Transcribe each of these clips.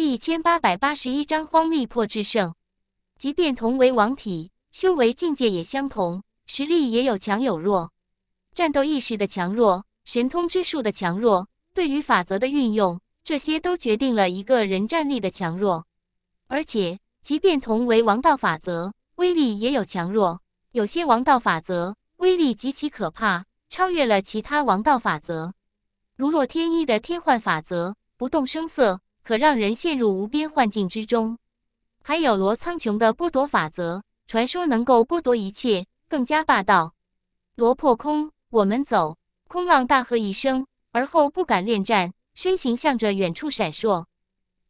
第一千八百八十一章荒力破制胜。即便同为王体，修为境界也相同，实力也有强有弱。战斗意识的强弱，神通之术的强弱，对于法则的运用，这些都决定了一个人战力的强弱。而且，即便同为王道法则，威力也有强弱。有些王道法则威力极其可怕，超越了其他王道法则。如若天一的天幻法则，不动声色。可让人陷入无边幻境之中。还有罗苍穹的剥夺法则，传说能够剥夺一切，更加霸道。罗破空，我们走！空浪大喝一声，而后不敢恋战，身形向着远处闪烁。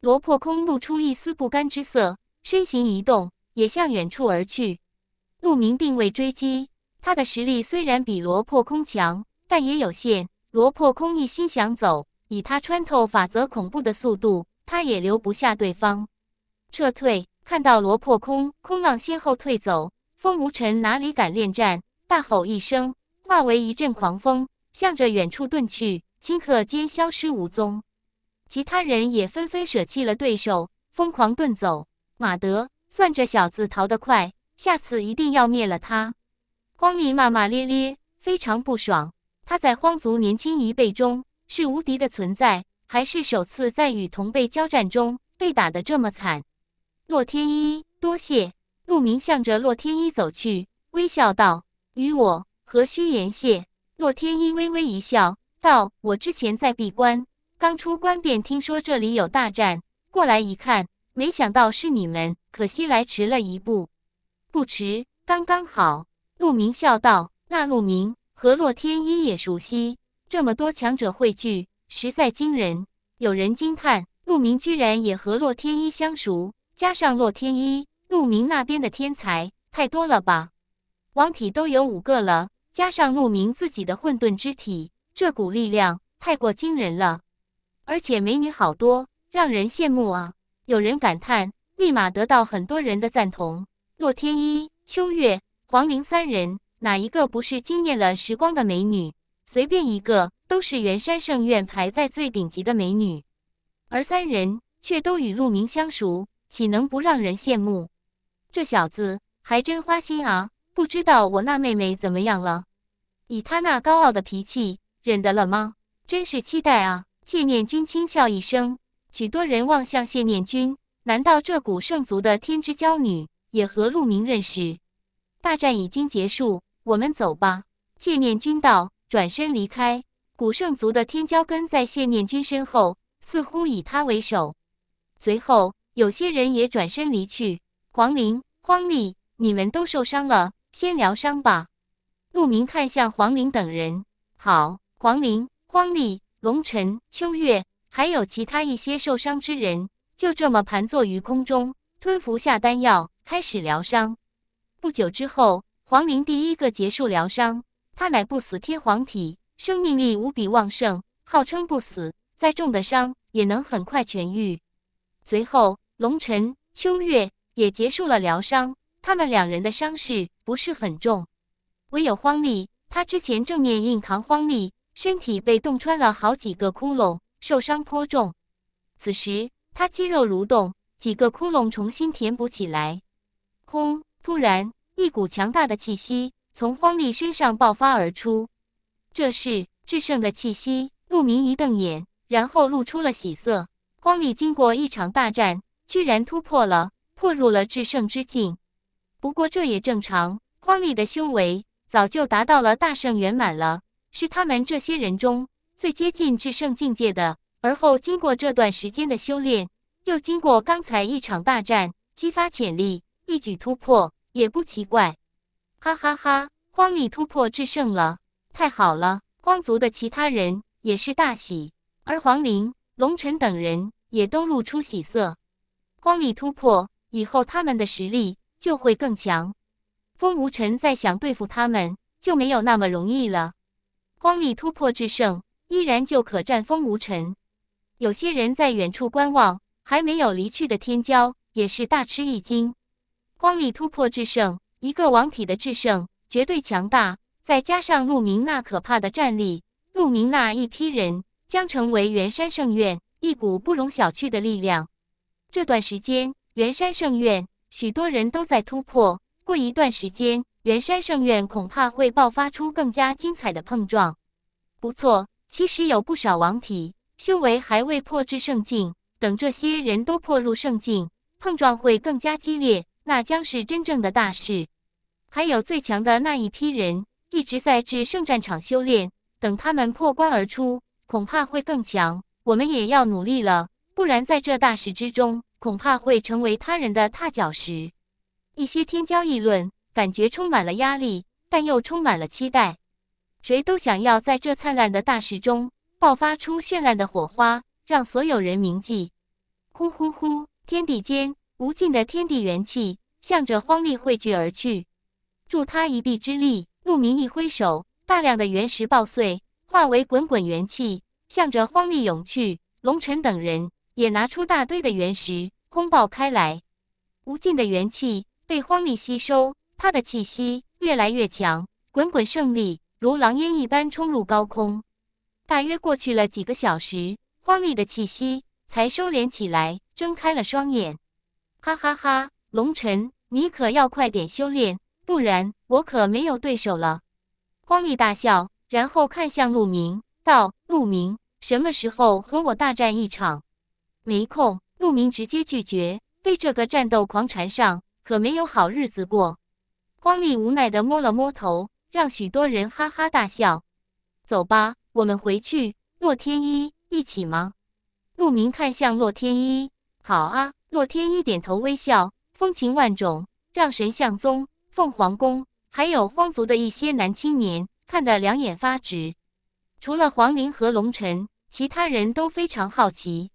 罗破空露出一丝不甘之色，身形移动，也向远处而去。陆明并未追击，他的实力虽然比罗破空强，但也有限。罗破空一心想走，以他穿透法则恐怖的速度。他也留不下对方，撤退。看到罗破空、空浪先后退走，风无尘哪里敢恋战？大吼一声，化为一阵狂风，向着远处遁去，顷刻间消失无踪。其他人也纷纷舍弃了对手，疯狂遁走。马德，算这小子逃得快，下次一定要灭了他！荒力骂骂咧咧，非常不爽。他在荒族年轻一辈中是无敌的存在。还是首次在与同辈交战中被打得这么惨。洛天依，多谢。陆明向着洛天依走去，微笑道：“与我何须言谢？”洛天依微微一笑，道：“我之前在闭关，刚出关便听说这里有大战，过来一看，没想到是你们。可惜来迟了一步。”“不迟，刚刚好。”陆明笑道。那陆明和洛天依也熟悉，这么多强者汇聚。实在惊人，有人惊叹，陆明居然也和洛天依相熟，加上洛天依、陆明那边的天才太多了吧？王体都有五个了，加上陆明自己的混沌之体，这股力量太过惊人了。而且美女好多，让人羡慕啊！有人感叹，立马得到很多人的赞同。洛天依、秋月、黄玲三人，哪一个不是惊艳了时光的美女？随便一个。都是元山圣院排在最顶级的美女，而三人却都与陆明相熟，岂能不让人羡慕？这小子还真花心啊！不知道我那妹妹怎么样了？以他那高傲的脾气，忍得了吗？真是期待啊！谢念君轻笑一声，许多人望向谢念君。难道这古圣族的天之骄女也和陆明认识？大战已经结束，我们走吧。谢念君道，转身离开。古圣族的天骄跟在谢念君身后，似乎以他为首。随后，有些人也转身离去。黄灵、荒力，你们都受伤了，先疗伤吧。陆明看向黄灵等人：“好。”黄灵、荒力、龙尘、秋月，还有其他一些受伤之人，就这么盘坐于空中，吞服下丹药，开始疗伤。不久之后，黄灵第一个结束疗伤。他乃不死天皇体。生命力无比旺盛，号称不死，再重的伤也能很快痊愈。随后，龙晨、秋月也结束了疗伤，他们两人的伤势不是很重。唯有荒力，他之前正面硬扛荒力，身体被洞穿了好几个窟窿，受伤颇重。此时，他肌肉蠕动，几个窟窿重新填补起来。轰！突然，一股强大的气息从荒力身上爆发而出。这是至圣的气息，陆明一瞪眼，然后露出了喜色。荒力经过一场大战，居然突破了，破入了至圣之境。不过这也正常，荒力的修为早就达到了大圣圆满了，是他们这些人中最接近至圣境界的。而后经过这段时间的修炼，又经过刚才一场大战激发潜力，一举突破也不奇怪。哈哈哈，荒力突破至圣了！太好了！荒族的其他人也是大喜，而黄凌、龙晨等人也都露出喜色。光力突破以后，他们的实力就会更强。风无尘再想对付他们就没有那么容易了。光力突破至圣，依然就可战风无尘。有些人在远处观望，还没有离去的天骄也是大吃一惊。光力突破至圣，一个王体的至圣绝对强大。再加上陆明那可怕的战力，陆明那一批人将成为元山圣院一股不容小觑的力量。这段时间，元山圣院许多人都在突破，过一段时间，元山圣院恐怕会爆发出更加精彩的碰撞。不错，其实有不少王体修为还未破至圣境，等这些人都破入圣境，碰撞会更加激烈，那将是真正的大事。还有最强的那一批人。一直在至圣战场修炼，等他们破关而出，恐怕会更强。我们也要努力了，不然在这大石之中，恐怕会成为他人的踏脚石。一些天骄议论，感觉充满了压力，但又充满了期待。谁都想要在这灿烂的大石中爆发出绚烂的火花，让所有人铭记。呼呼呼！天地间无尽的天地元气向着荒力汇聚而去，助他一臂之力。陆明一挥手，大量的原石爆碎，化为滚滚元气，向着荒力涌去。龙尘等人也拿出大堆的原石，轰爆开来，无尽的元气被荒力吸收，他的气息越来越强，滚滚胜利如狼烟一般冲入高空。大约过去了几个小时，荒力的气息才收敛起来，睁开了双眼。哈哈哈，龙尘，你可要快点修炼！不然我可没有对手了。荒力大笑，然后看向陆明，道：“陆明，什么时候和我大战一场？”没空。陆明直接拒绝。被这个战斗狂缠上，可没有好日子过。荒力无奈的摸了摸头，让许多人哈哈大笑。走吧，我们回去。洛天依，一起吗？陆明看向洛天依，好啊。洛天依点头微笑，风情万种，让神像宗。凤凰宫还有荒族的一些男青年看得两眼发直，除了黄玲和龙晨，其他人都非常好奇。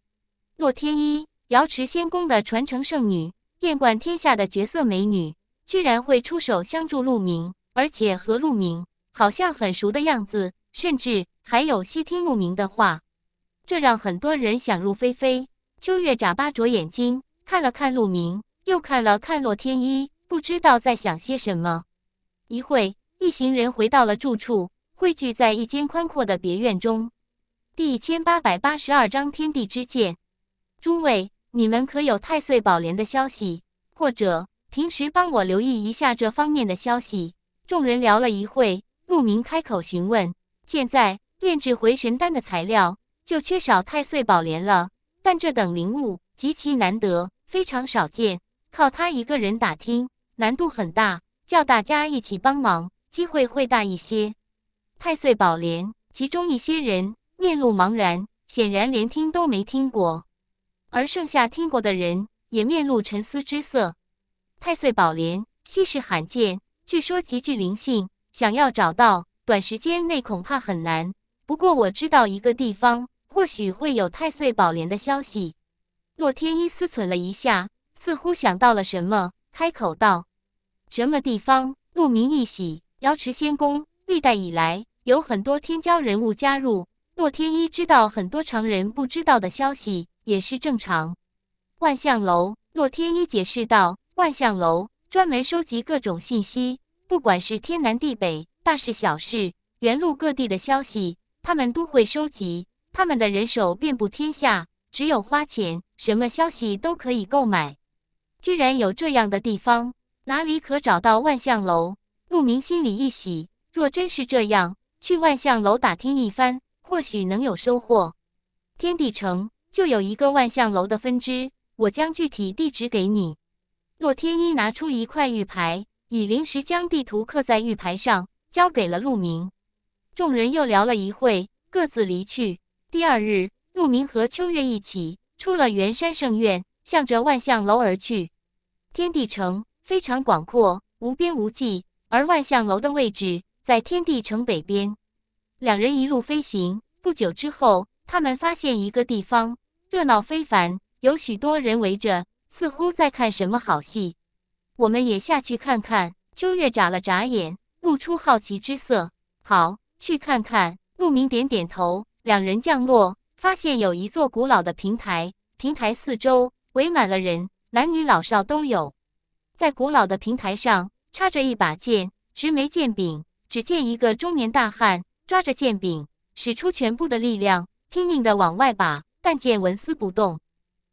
洛天依，瑶池仙宫的传承圣女，艳冠天下的绝色美女，居然会出手相助陆明，而且和陆明好像很熟的样子，甚至还有悉听陆明的话，这让很多人想入非非。秋月眨巴着眼睛看了看陆明，又看了看洛天依。不知道在想些什么。一会，一行人回到了住处，汇聚在一间宽阔的别院中。第一千八百八十二章天地之剑。诸位，你们可有太岁宝莲的消息？或者平时帮我留意一下这方面的消息。众人聊了一会，陆明开口询问：“现在炼制回神丹的材料就缺少太岁宝莲了，但这等灵物极其难得，非常少见，靠他一个人打听。”难度很大，叫大家一起帮忙，机会会大一些。太岁宝莲，其中一些人面露茫然，显然连听都没听过；而剩下听过的人，也面露沉思之色。太岁宝莲稀世罕见，据说极具灵性，想要找到，短时间内恐怕很难。不过我知道一个地方，或许会有太岁宝莲的消息。洛天依思忖了一下，似乎想到了什么。开口道：“什么地方？”鹿鸣一喜，瑶池仙宫，历代以来有很多天骄人物加入。洛天依知道很多常人不知道的消息，也是正常。万象楼，洛天依解释道：“万象楼专门收集各种信息，不管是天南地北、大事小事、原路各地的消息，他们都会收集。他们的人手遍布天下，只有花钱，什么消息都可以购买。”居然有这样的地方，哪里可找到万象楼？陆明心里一喜，若真是这样，去万象楼打听一番，或许能有收获。天地城就有一个万象楼的分支，我将具体地址给你。洛天依拿出一块玉牌，以灵石将地图刻在玉牌上，交给了陆明。众人又聊了一会，各自离去。第二日，陆明和秋月一起出了元山圣院，向着万象楼而去。天地城非常广阔，无边无际，而万象楼的位置在天地城北边。两人一路飞行，不久之后，他们发现一个地方热闹非凡，有许多人围着，似乎在看什么好戏。我们也下去看看。秋月眨了眨眼，露出好奇之色。好，去看看。陆明点点头。两人降落，发现有一座古老的平台，平台四周围满了人。男女老少都有，在古老的平台上插着一把剑，直没剑柄。只见一个中年大汉抓着剑柄，使出全部的力量，拼命的往外拔，但剑纹丝不动。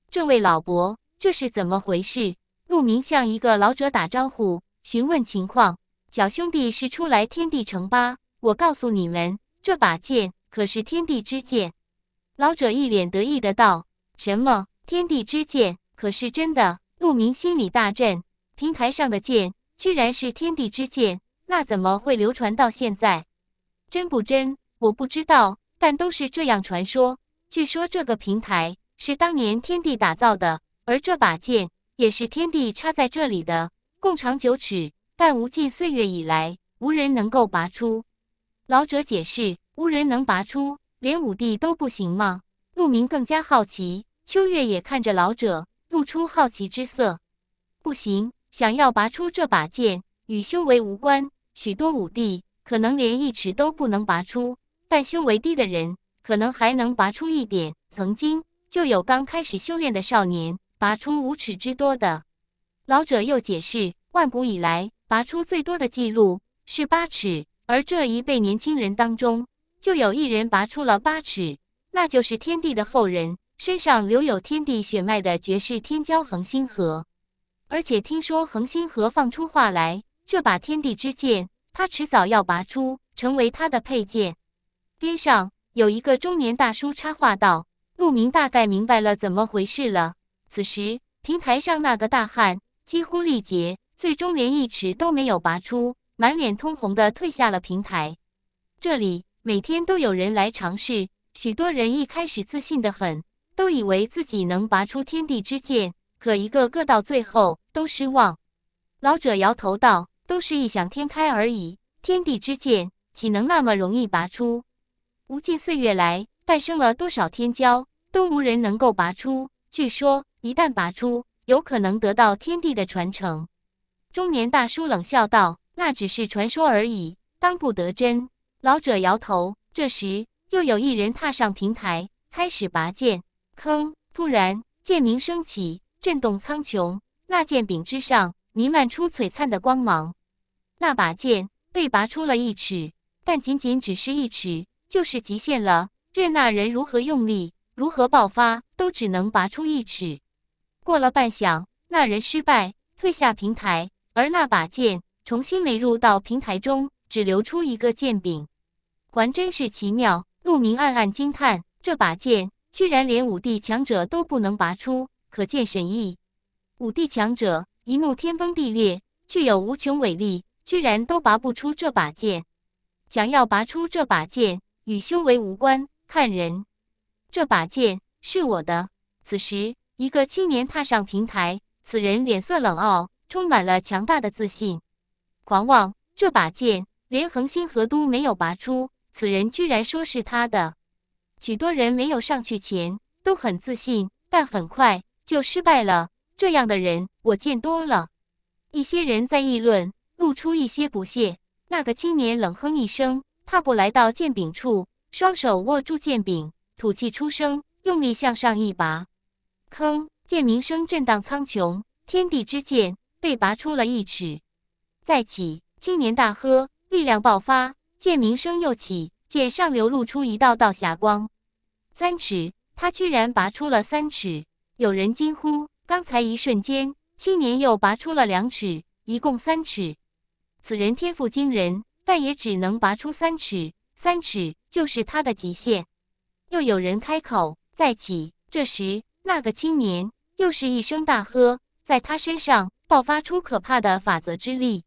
这位老伯，这是怎么回事？陆明向一个老者打招呼，询问情况。小兄弟是初来天地城吧？我告诉你们，这把剑可是天地之剑。老者一脸得意的道：“什么天地之剑？”可是真的，陆明心里大震。平台上的剑，居然是天地之剑，那怎么会流传到现在？真不真，我不知道。但都是这样传说。据说这个平台是当年天地打造的，而这把剑也是天地插在这里的，共长九尺，但无尽岁月以来，无人能够拔出。老者解释：无人能拔出，连武帝都不行吗？陆明更加好奇，秋月也看着老者。露出好奇之色，不行，想要拔出这把剑与修为无关，许多武帝可能连一尺都不能拔出，但修为低的人可能还能拔出一点。曾经就有刚开始修炼的少年拔出五尺之多的。老者又解释，万古以来拔出最多的记录是八尺，而这一辈年轻人当中就有一人拔出了八尺，那就是天帝的后人。身上留有天地血脉的绝世天骄恒星河，而且听说恒星河放出话来，这把天地之剑他迟早要拔出，成为他的佩剑。边上有一个中年大叔插话道：“陆明大概明白了怎么回事了。”此时平台上那个大汉几乎力竭，最终连一尺都没有拔出，满脸通红的退下了平台。这里每天都有人来尝试，许多人一开始自信得很。都以为自己能拔出天地之剑，可一个个到最后都失望。老者摇头道：“都是异想天开而已，天地之剑岂能那么容易拔出？无尽岁月来，诞生了多少天骄，都无人能够拔出。据说一旦拔出，有可能得到天地的传承。”中年大叔冷笑道：“那只是传说而已，当不得真。”老者摇头。这时，又有一人踏上平台，开始拔剑。坑。突然，剑鸣升起，震动苍穹。那剑柄之上弥漫出璀璨的光芒。那把剑被拔出了一尺，但仅仅只是一尺，就是极限了。任那人如何用力，如何爆发，都只能拔出一尺。过了半晌，那人失败，退下平台，而那把剑重新没入到平台中，只留出一个剑柄。还真是奇妙，陆明暗暗惊叹。这把剑。居然连武帝强者都不能拔出，可见神意。武帝强者一怒天崩地裂，具有无穷伟力，居然都拔不出这把剑。想要拔出这把剑，与修为无关。看人，这把剑是我的。此时，一个青年踏上平台，此人脸色冷傲，充满了强大的自信、狂妄。这把剑连恒星河都没有拔出，此人居然说是他的。许多人没有上去前都很自信，但很快就失败了。这样的人我见多了。一些人在议论，露出一些不屑。那个青年冷哼一声，踏步来到剑柄处，双手握住剑柄，吐气出声，用力向上一拔。铿！剑鸣声震荡苍穹，天地之剑被拔出了一尺。再起，青年大喝，力量爆发，剑鸣声又起，剑上流露出一道道霞光。三尺，他居然拔出了三尺！有人惊呼。刚才一瞬间，青年又拔出了两尺，一共三尺。此人天赋惊人，但也只能拔出三尺，三尺就是他的极限。又有人开口：“再起！”这时，那个青年又是一声大喝，在他身上爆发出可怕的法则之力。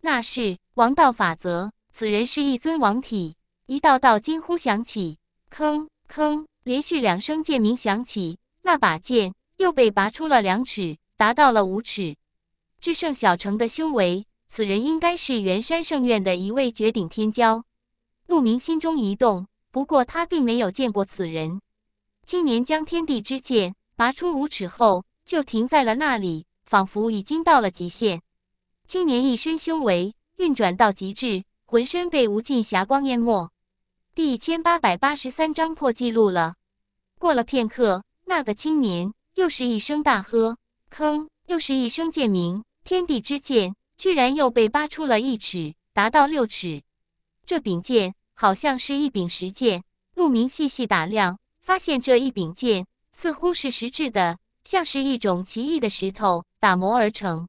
那是王道法则。此人是一尊王体。一道道惊呼响起。坑！吭，连续两声剑鸣响起，那把剑又被拔出了两尺，达到了五尺。至圣小城的修为，此人应该是元山圣院的一位绝顶天骄。陆明心中一动，不过他并没有见过此人。青年将天地之剑拔出五尺后，就停在了那里，仿佛已经到了极限。青年一身修为运转到极致，浑身被无尽霞光淹没。第一千八百八十三章破纪录了。过了片刻，那个青年又是一声大喝，吭，又是一声剑鸣，天地之剑居然又被拔出了一尺，达到六尺。这柄剑好像是一柄石剑，陆明细细打量，发现这一柄剑似乎是石质的，像是一种奇异的石头打磨而成。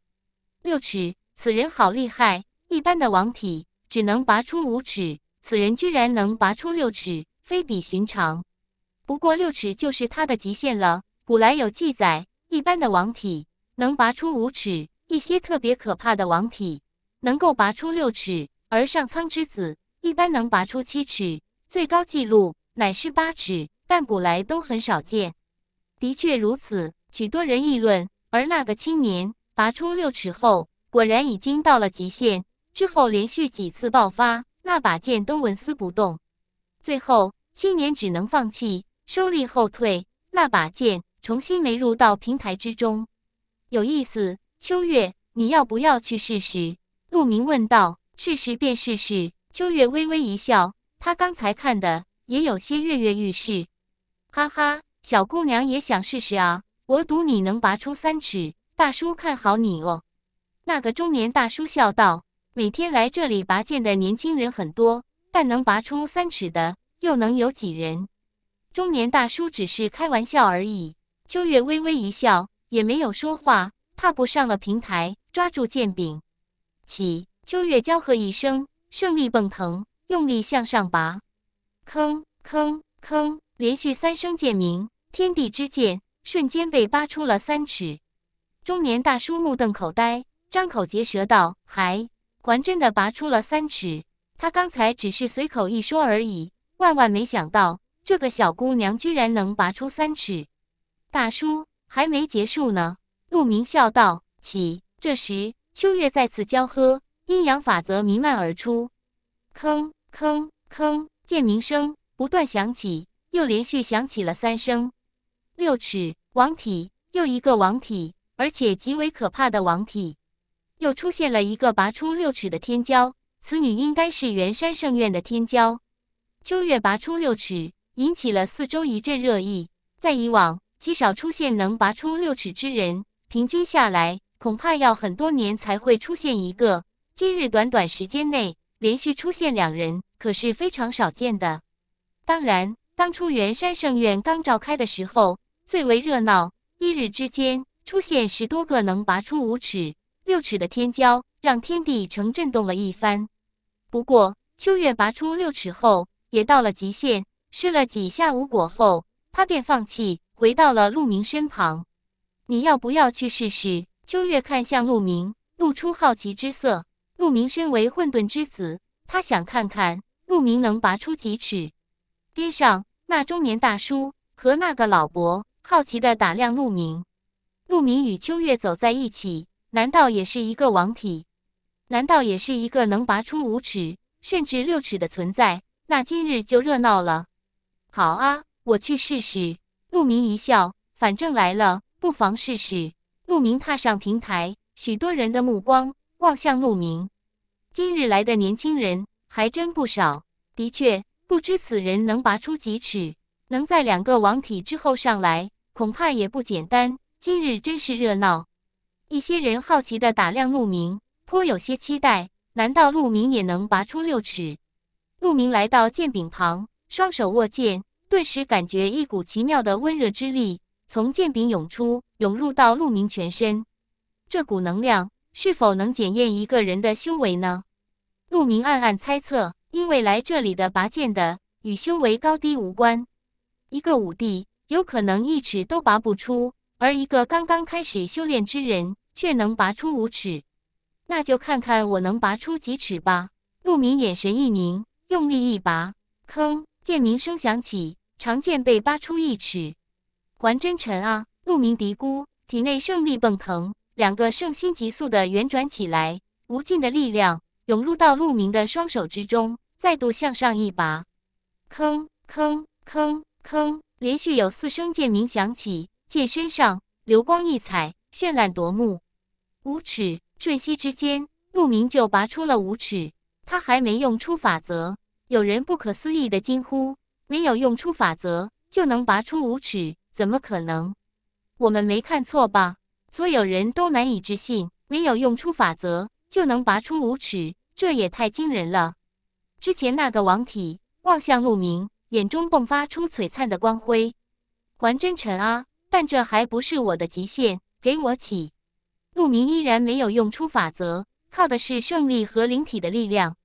六尺，此人好厉害，一般的王体只能拔出五尺。此人居然能拔出六尺，非比寻常。不过六尺就是他的极限了。古来有记载，一般的王体能拔出五尺，一些特别可怕的王体能够拔出六尺，而上苍之子一般能拔出七尺，最高纪录乃是八尺，但古来都很少见。的确如此，许多人议论。而那个青年拔出六尺后，果然已经到了极限，之后连续几次爆发。那把剑都纹丝不动，最后青年只能放弃，收力后退，那把剑重新没入到平台之中。有意思，秋月，你要不要去试试？陆明问道。试试便试试。秋月微微一笑，他刚才看的也有些跃跃欲试。哈哈，小姑娘也想试试啊！我赌你能拔出三尺，大叔看好你哦。那个中年大叔笑道。每天来这里拔剑的年轻人很多，但能拔出三尺的又能有几人？中年大叔只是开玩笑而已。秋月微微一笑，也没有说话，踏步上了平台，抓住剑柄，起。秋月娇喝一声，胜利蹦腾，用力向上拔，吭吭吭，连续三声剑鸣，天地之剑瞬间被拔出了三尺。中年大叔目瞪口呆，张口结舌道：“还。”还真的拔出了三尺，他刚才只是随口一说而已。万万没想到，这个小姑娘居然能拔出三尺。大叔还没结束呢，陆明笑道。起，这时秋月再次交喝，阴阳法则弥漫而出，吭吭吭，剑鸣声不断响起，又连续响起了三声。六尺王体，又一个王体，而且极为可怕的王体。又出现了一个拔出六尺的天骄，此女应该是元山圣院的天骄。秋月拔出六尺，引起了四周一阵热议。在以往，极少出现能拔出六尺之人，平均下来，恐怕要很多年才会出现一个。今日短短时间内连续出现两人，可是非常少见的。当然，当初元山圣院刚召开的时候最为热闹，一日之间出现十多个能拔出五尺。六尺的天骄让天地城震动了一番，不过秋月拔出六尺后也到了极限，试了几下无果后，他便放弃，回到了陆明身旁。你要不要去试试？秋月看向陆明，露出好奇之色。陆明身为混沌之子，他想看看陆明能拔出几尺。边上那中年大叔和那个老伯好奇地打量陆明。陆明与秋月走在一起。难道也是一个王体？难道也是一个能拔出五尺甚至六尺的存在？那今日就热闹了。好啊，我去试试。陆明一笑，反正来了，不妨试试。陆明踏上平台，许多人的目光望向陆明。今日来的年轻人还真不少。的确，不知此人能拔出几尺，能在两个王体之后上来，恐怕也不简单。今日真是热闹。一些人好奇地打量陆明，颇有些期待。难道陆明也能拔出六尺？陆明来到剑柄旁，双手握剑，顿时感觉一股奇妙的温热之力从剑柄涌出，涌入到陆明全身。这股能量是否能检验一个人的修为呢？陆明暗暗猜测，因为来这里的拔剑的与修为高低无关，一个武帝有可能一尺都拔不出。而一个刚刚开始修炼之人却能拔出五尺，那就看看我能拔出几尺吧。鹿鸣眼神一凝，用力一拔，铿！剑鸣声响起，长剑被拔出一尺。还真沉啊！鹿鸣嘀咕，体内圣力迸腾，两个圣心急速的旋转起来，无尽的力量涌入到鹿鸣的双手之中，再度向上一拔，铿！铿！铿！铿！连续有四声剑鸣响起。剑身上流光溢彩，绚烂夺目。五尺，瞬息之间，陆明就拔出了五尺。他还没用出法则，有人不可思议的惊呼：“没有用出法则就能拔出五尺，怎么可能？我们没看错吧？”所有人都难以置信：“没有用出法则就能拔出五尺，这也太惊人了！”之前那个王体望向陆明，眼中迸发出璀璨的光辉。还真沉啊！但这还不是我的极限，给我起！陆明依然没有用出法则，靠的是胜利和灵体的力量。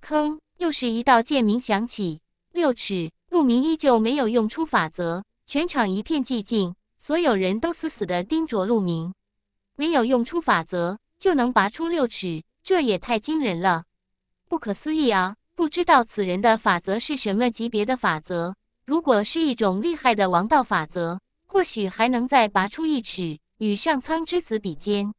坑，又是一道剑鸣响起，六尺。陆明依旧没有用出法则，全场一片寂静，所有人都死死地盯着陆明。没有用出法则就能拔出六尺，这也太惊人了！不可思议啊！不知道此人的法则是什么级别的法则？如果是一种厉害的王道法则。或许还能再拔出一尺，与上苍之子比肩。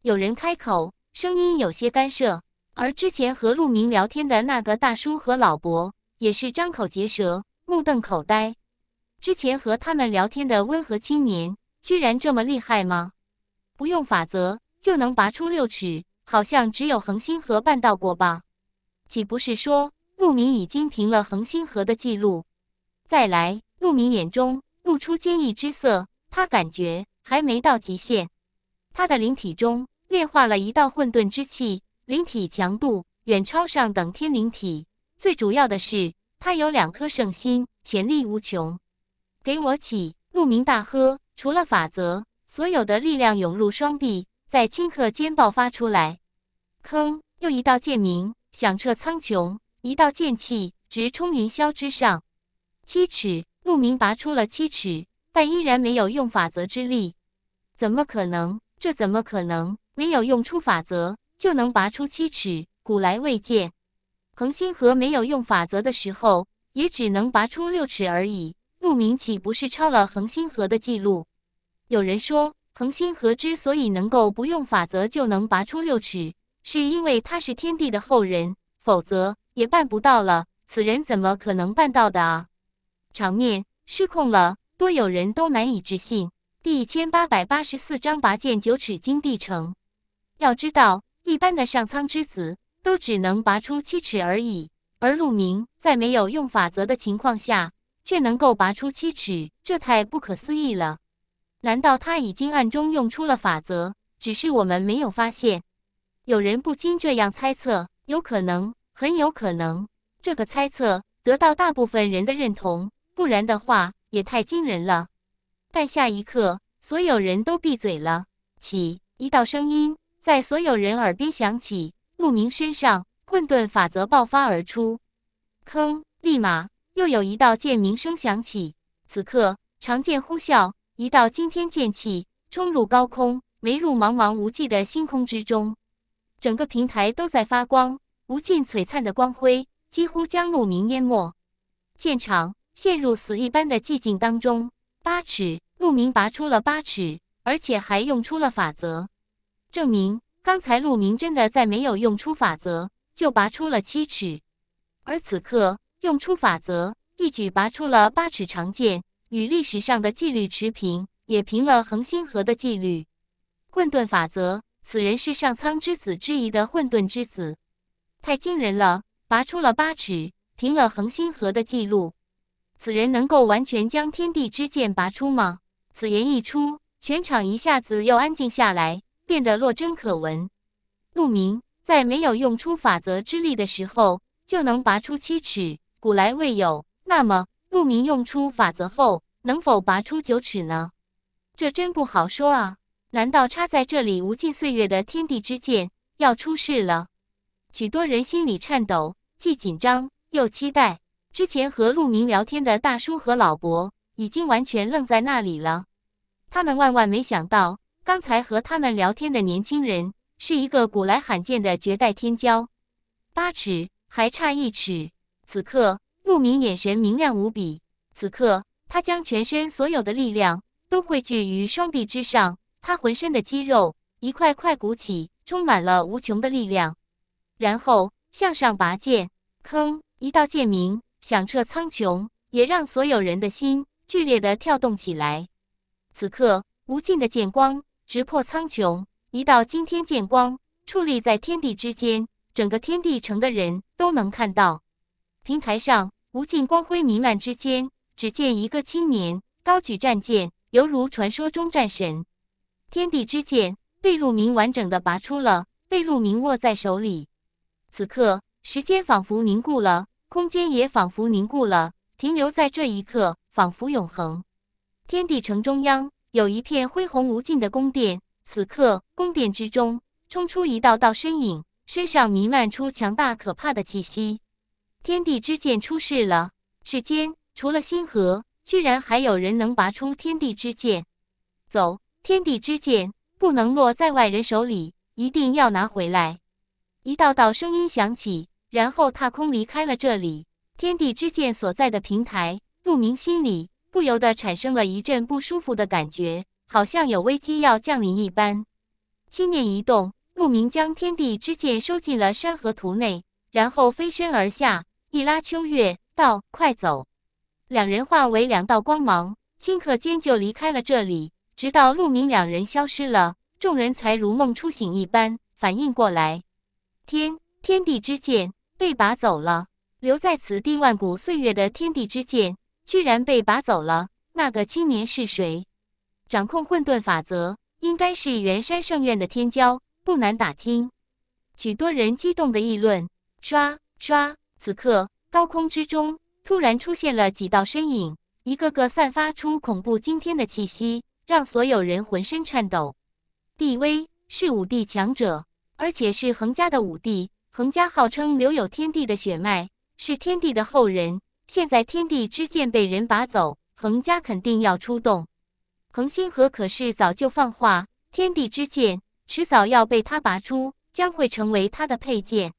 有人开口，声音有些干涉。而之前和陆明聊天的那个大叔和老伯也是张口结舌，目瞪口呆。之前和他们聊天的温和青年，居然这么厉害吗？不用法则就能拔出六尺，好像只有恒星河办到过吧？岂不是说陆明已经平了恒星河的记录？再来，陆明眼中。露出坚毅之色，他感觉还没到极限。他的灵体中炼化了一道混沌之气，灵体强度远超上等天灵体。最主要的是，他有两颗圣心，潜力无穷。给我起！陆鸣大喝，除了法则，所有的力量涌入双臂，在顷刻间爆发出来。吭！又一道剑鸣响彻苍穹，一道剑气直冲云霄之上，七尺。陆明拔出了七尺，但依然没有用法则之力。怎么可能？这怎么可能？没有用出法则就能拔出七尺，古来未见。恒星河没有用法则的时候，也只能拔出六尺而已。陆明岂不是超了恒星河的记录？有人说，恒星河之所以能够不用法则就能拔出六尺，是因为他是天帝的后人，否则也办不到了。此人怎么可能办到的啊？场面失控了，多有人都难以置信。第一千八百八十四章：拔剑九尺金帝城。要知道，一般的上苍之子都只能拔出七尺而已，而陆明在没有用法则的情况下，却能够拔出七尺，这太不可思议了。难道他已经暗中用出了法则，只是我们没有发现？有人不禁这样猜测，有可能，很有可能。这个猜测得到大部分人的认同。不然的话，也太惊人了。但下一刻，所有人都闭嘴了。起，一道声音在所有人耳边响起。牧名身上混沌法则爆发而出，坑，立马又有一道剑鸣声响起。此刻，长剑呼啸，一道惊天剑气冲入高空，没入茫茫无际的星空之中。整个平台都在发光，无尽璀璨的光辉几乎将陆明淹没。剑场。陷入死一般的寂静当中。八尺，陆明拔出了八尺，而且还用出了法则，证明刚才陆明真的在没有用出法则就拔出了七尺，而此刻用出法则一举拔出了八尺长剑，与历史上的纪律持平，也平了恒星河的纪律。混沌法则，此人是上苍之子之一的混沌之子，太惊人了！拔出了八尺，平了恒星河的记录。此人能够完全将天地之剑拔出吗？此言一出，全场一下子又安静下来，变得落针可闻。陆明在没有用出法则之力的时候，就能拔出七尺，古来未有。那么，陆明用出法则后，能否拔出九尺呢？这真不好说啊！难道插在这里无尽岁月的天地之剑要出事了？许多人心里颤抖，既紧张又期待。之前和陆明聊天的大叔和老伯已经完全愣在那里了，他们万万没想到，刚才和他们聊天的年轻人是一个古来罕见的绝代天骄，八尺还差一尺。此刻，陆明眼神明亮无比，此刻他将全身所有的力量都汇聚于双臂之上，他浑身的肌肉一块块鼓起，充满了无穷的力量，然后向上拔剑，坑，一道剑鸣。响彻苍穹，也让所有人的心剧烈的跳动起来。此刻，无尽的剑光直破苍穹，一道惊天剑光矗立在天地之间，整个天地城的人都能看到。平台上无尽光辉弥漫之间，只见一个青年高举战剑，犹如传说中战神。天地之剑被陆明完整的拔出了，被陆明握在手里。此刻，时间仿佛凝固了。空间也仿佛凝固了，停留在这一刻，仿佛永恒。天地城中央有一片恢宏无尽的宫殿，此刻宫殿之中冲出一道道身影，身上弥漫出强大可怕的气息。天地之剑出世了，世间除了星河，居然还有人能拔出天地之剑。走，天地之剑不能落在外人手里，一定要拿回来。一道道声音响起。然后踏空离开了这里，天地之剑所在的平台，陆明心里不由得产生了一阵不舒服的感觉，好像有危机要降临一般。心念一动，陆明将天地之剑收进了山河图内，然后飞身而下，一拉秋月道：“快走！”两人化为两道光芒，顷刻间就离开了这里。直到陆明两人消失了，众人才如梦初醒一般反应过来，天，天地之剑。被拔走了，留在此地万古岁月的天地之剑，居然被拔走了。那个青年是谁？掌控混沌法则，应该是元山圣院的天骄，不难打听。许多人激动的议论。刷刷！此刻高空之中突然出现了几道身影，一个个散发出恐怖惊天的气息，让所有人浑身颤抖。帝威是武帝强者，而且是恒家的武帝。恒家号称留有天地的血脉，是天地的后人。现在天地之剑被人拔走，恒家肯定要出动。恒星河可是早就放话，天地之剑迟早要被他拔出，将会成为他的佩剑。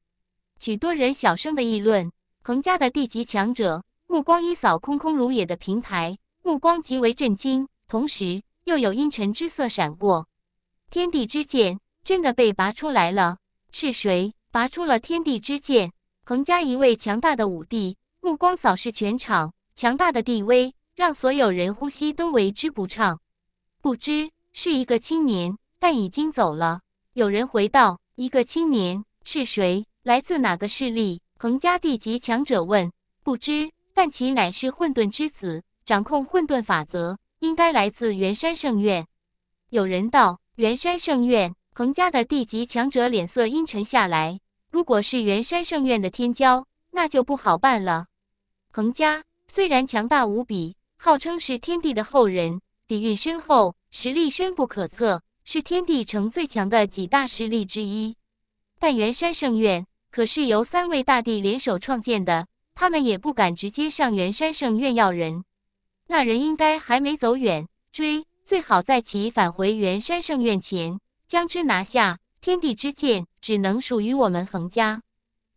许多人小声的议论。恒家的地级强者目光一扫空空如也的平台，目光极为震惊，同时又有阴沉之色闪过。天地之剑真的被拔出来了，是谁？拔出了天地之剑，恒家一位强大的武帝目光扫视全场，强大的帝威让所有人呼吸都为之不畅。不知是一个青年，但已经走了。有人回道：“一个青年是谁？来自哪个势力？”恒家帝级强者问：“不知，但其乃是混沌之子，掌控混沌法则，应该来自元山圣院。”有人道：“元山圣院。”恒家的地级强者脸色阴沉下来。如果是元山圣院的天骄，那就不好办了。恒家虽然强大无比，号称是天地的后人，底蕴深厚，实力深不可测，是天地城最强的几大势力之一。但元山圣院可是由三位大帝联手创建的，他们也不敢直接上元山圣院要人。那人应该还没走远，追，最好在其返回元山圣院前。将之拿下，天地之剑只能属于我们恒家。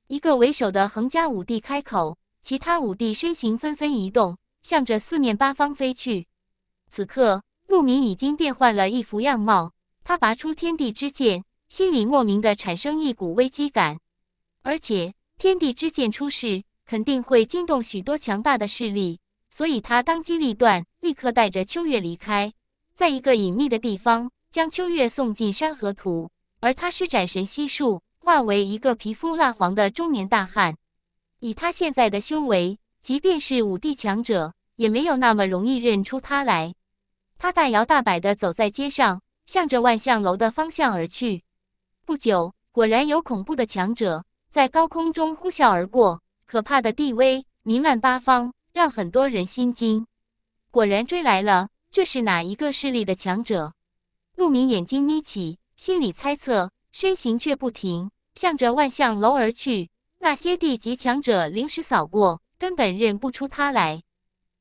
一个为首的恒家武帝开口，其他武帝身形纷纷移动，向着四面八方飞去。此刻，陆明已经变换了一副样貌，他拔出天地之剑，心里莫名的产生一股危机感。而且，天地之剑出世肯定会惊动许多强大的势力，所以他当机立断，立刻带着秋月离开，在一个隐秘的地方。将秋月送进山河图，而他施展神息术，化为一个皮肤蜡黄的中年大汉。以他现在的修为，即便是五帝强者，也没有那么容易认出他来。他大摇大摆地走在街上，向着万象楼的方向而去。不久，果然有恐怖的强者在高空中呼啸而过，可怕的地威弥漫八方，让很多人心惊。果然追来了，这是哪一个势力的强者？陆明眼睛眯起，心里猜测，身形却不停，向着万象楼而去。那些地级强者临时扫过，根本认不出他来。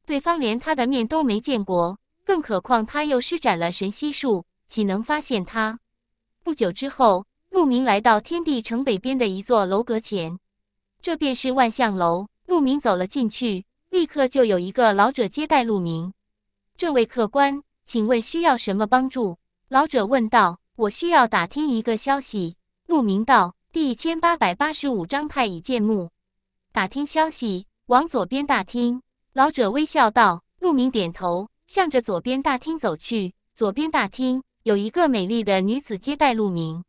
对方连他的面都没见过，更何况他又施展了神息术，岂能发现他？不久之后，陆明来到天地城北边的一座楼阁前，这便是万象楼。陆明走了进去，立刻就有一个老者接待陆明。这位客官，请问需要什么帮助？老者问道：“我需要打听一个消息。”陆明道：“第一千八百八十五章太乙剑墓，打听消息，往左边大厅。”老者微笑道：“陆明点头，向着左边大厅走去。左边大厅有一个美丽的女子接待陆明。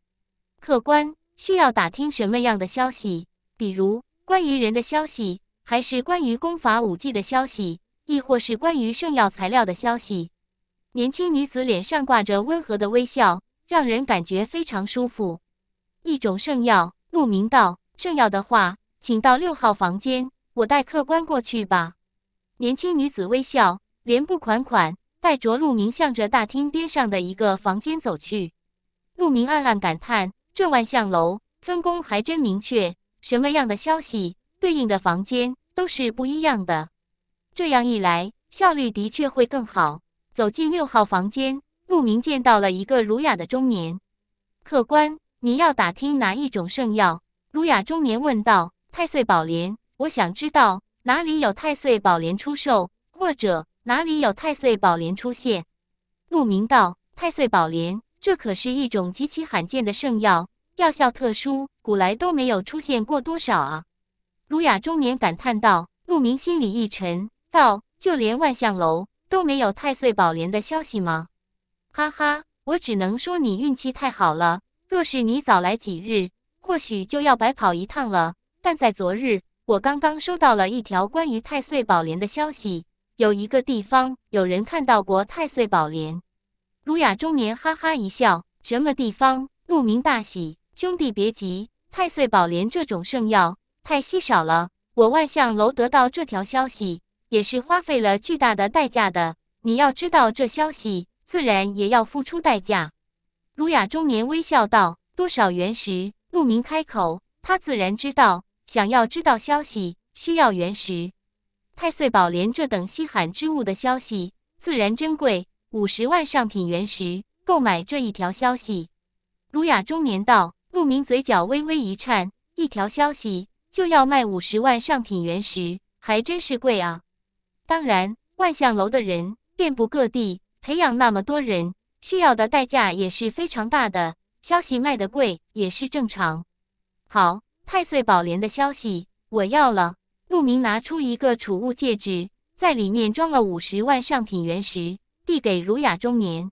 客官需要打听什么样的消息？比如关于人的消息，还是关于功法武技的消息，亦或是关于圣药材料的消息？”年轻女子脸上挂着温和的微笑，让人感觉非常舒服。一种圣药，陆明道。圣药的话，请到六号房间，我带客官过去吧。年轻女子微笑，连步款款，带着陆明向着大厅边上的一个房间走去。陆明暗暗感叹：这万象楼分工还真明确，什么样的消息对应的房间都是不一样的。这样一来，效率的确会更好。走进六号房间，陆明见到了一个儒雅的中年客官。你要打听哪一种圣药？儒雅中年问道。太岁宝莲，我想知道哪里有太岁宝莲出售，或者哪里有太岁宝莲出现。陆明道：太岁宝莲，这可是一种极其罕见的圣药，药效特殊，古来都没有出现过多少啊。儒雅中年感叹道。陆明心里一沉，道：就连万象楼。都没有太岁宝莲的消息吗？哈哈，我只能说你运气太好了。若是你早来几日，或许就要白跑一趟了。但在昨日，我刚刚收到了一条关于太岁宝莲的消息，有一个地方有人看到过太岁宝莲。儒雅中年哈哈一笑：“什么地方？”陆明大喜：“兄弟别急，太岁宝莲这种圣药太稀少了，我万象楼得到这条消息。”也是花费了巨大的代价的。你要知道这消息，自然也要付出代价。儒雅中年微笑道：“多少原石？”陆明开口，他自然知道，想要知道消息需要原石。太岁宝莲这等稀罕之物的消息，自然珍贵。五十万上品原石购买这一条消息。儒雅中年道。陆明嘴角微微一颤，一条消息就要卖五十万上品原石，还真是贵啊。当然，万象楼的人遍布各地，培养那么多人需要的代价也是非常大的。消息卖得贵也是正常。好，太岁宝莲的消息我要了。陆明拿出一个储物戒指，在里面装了五十万上品原石，递给儒雅中年。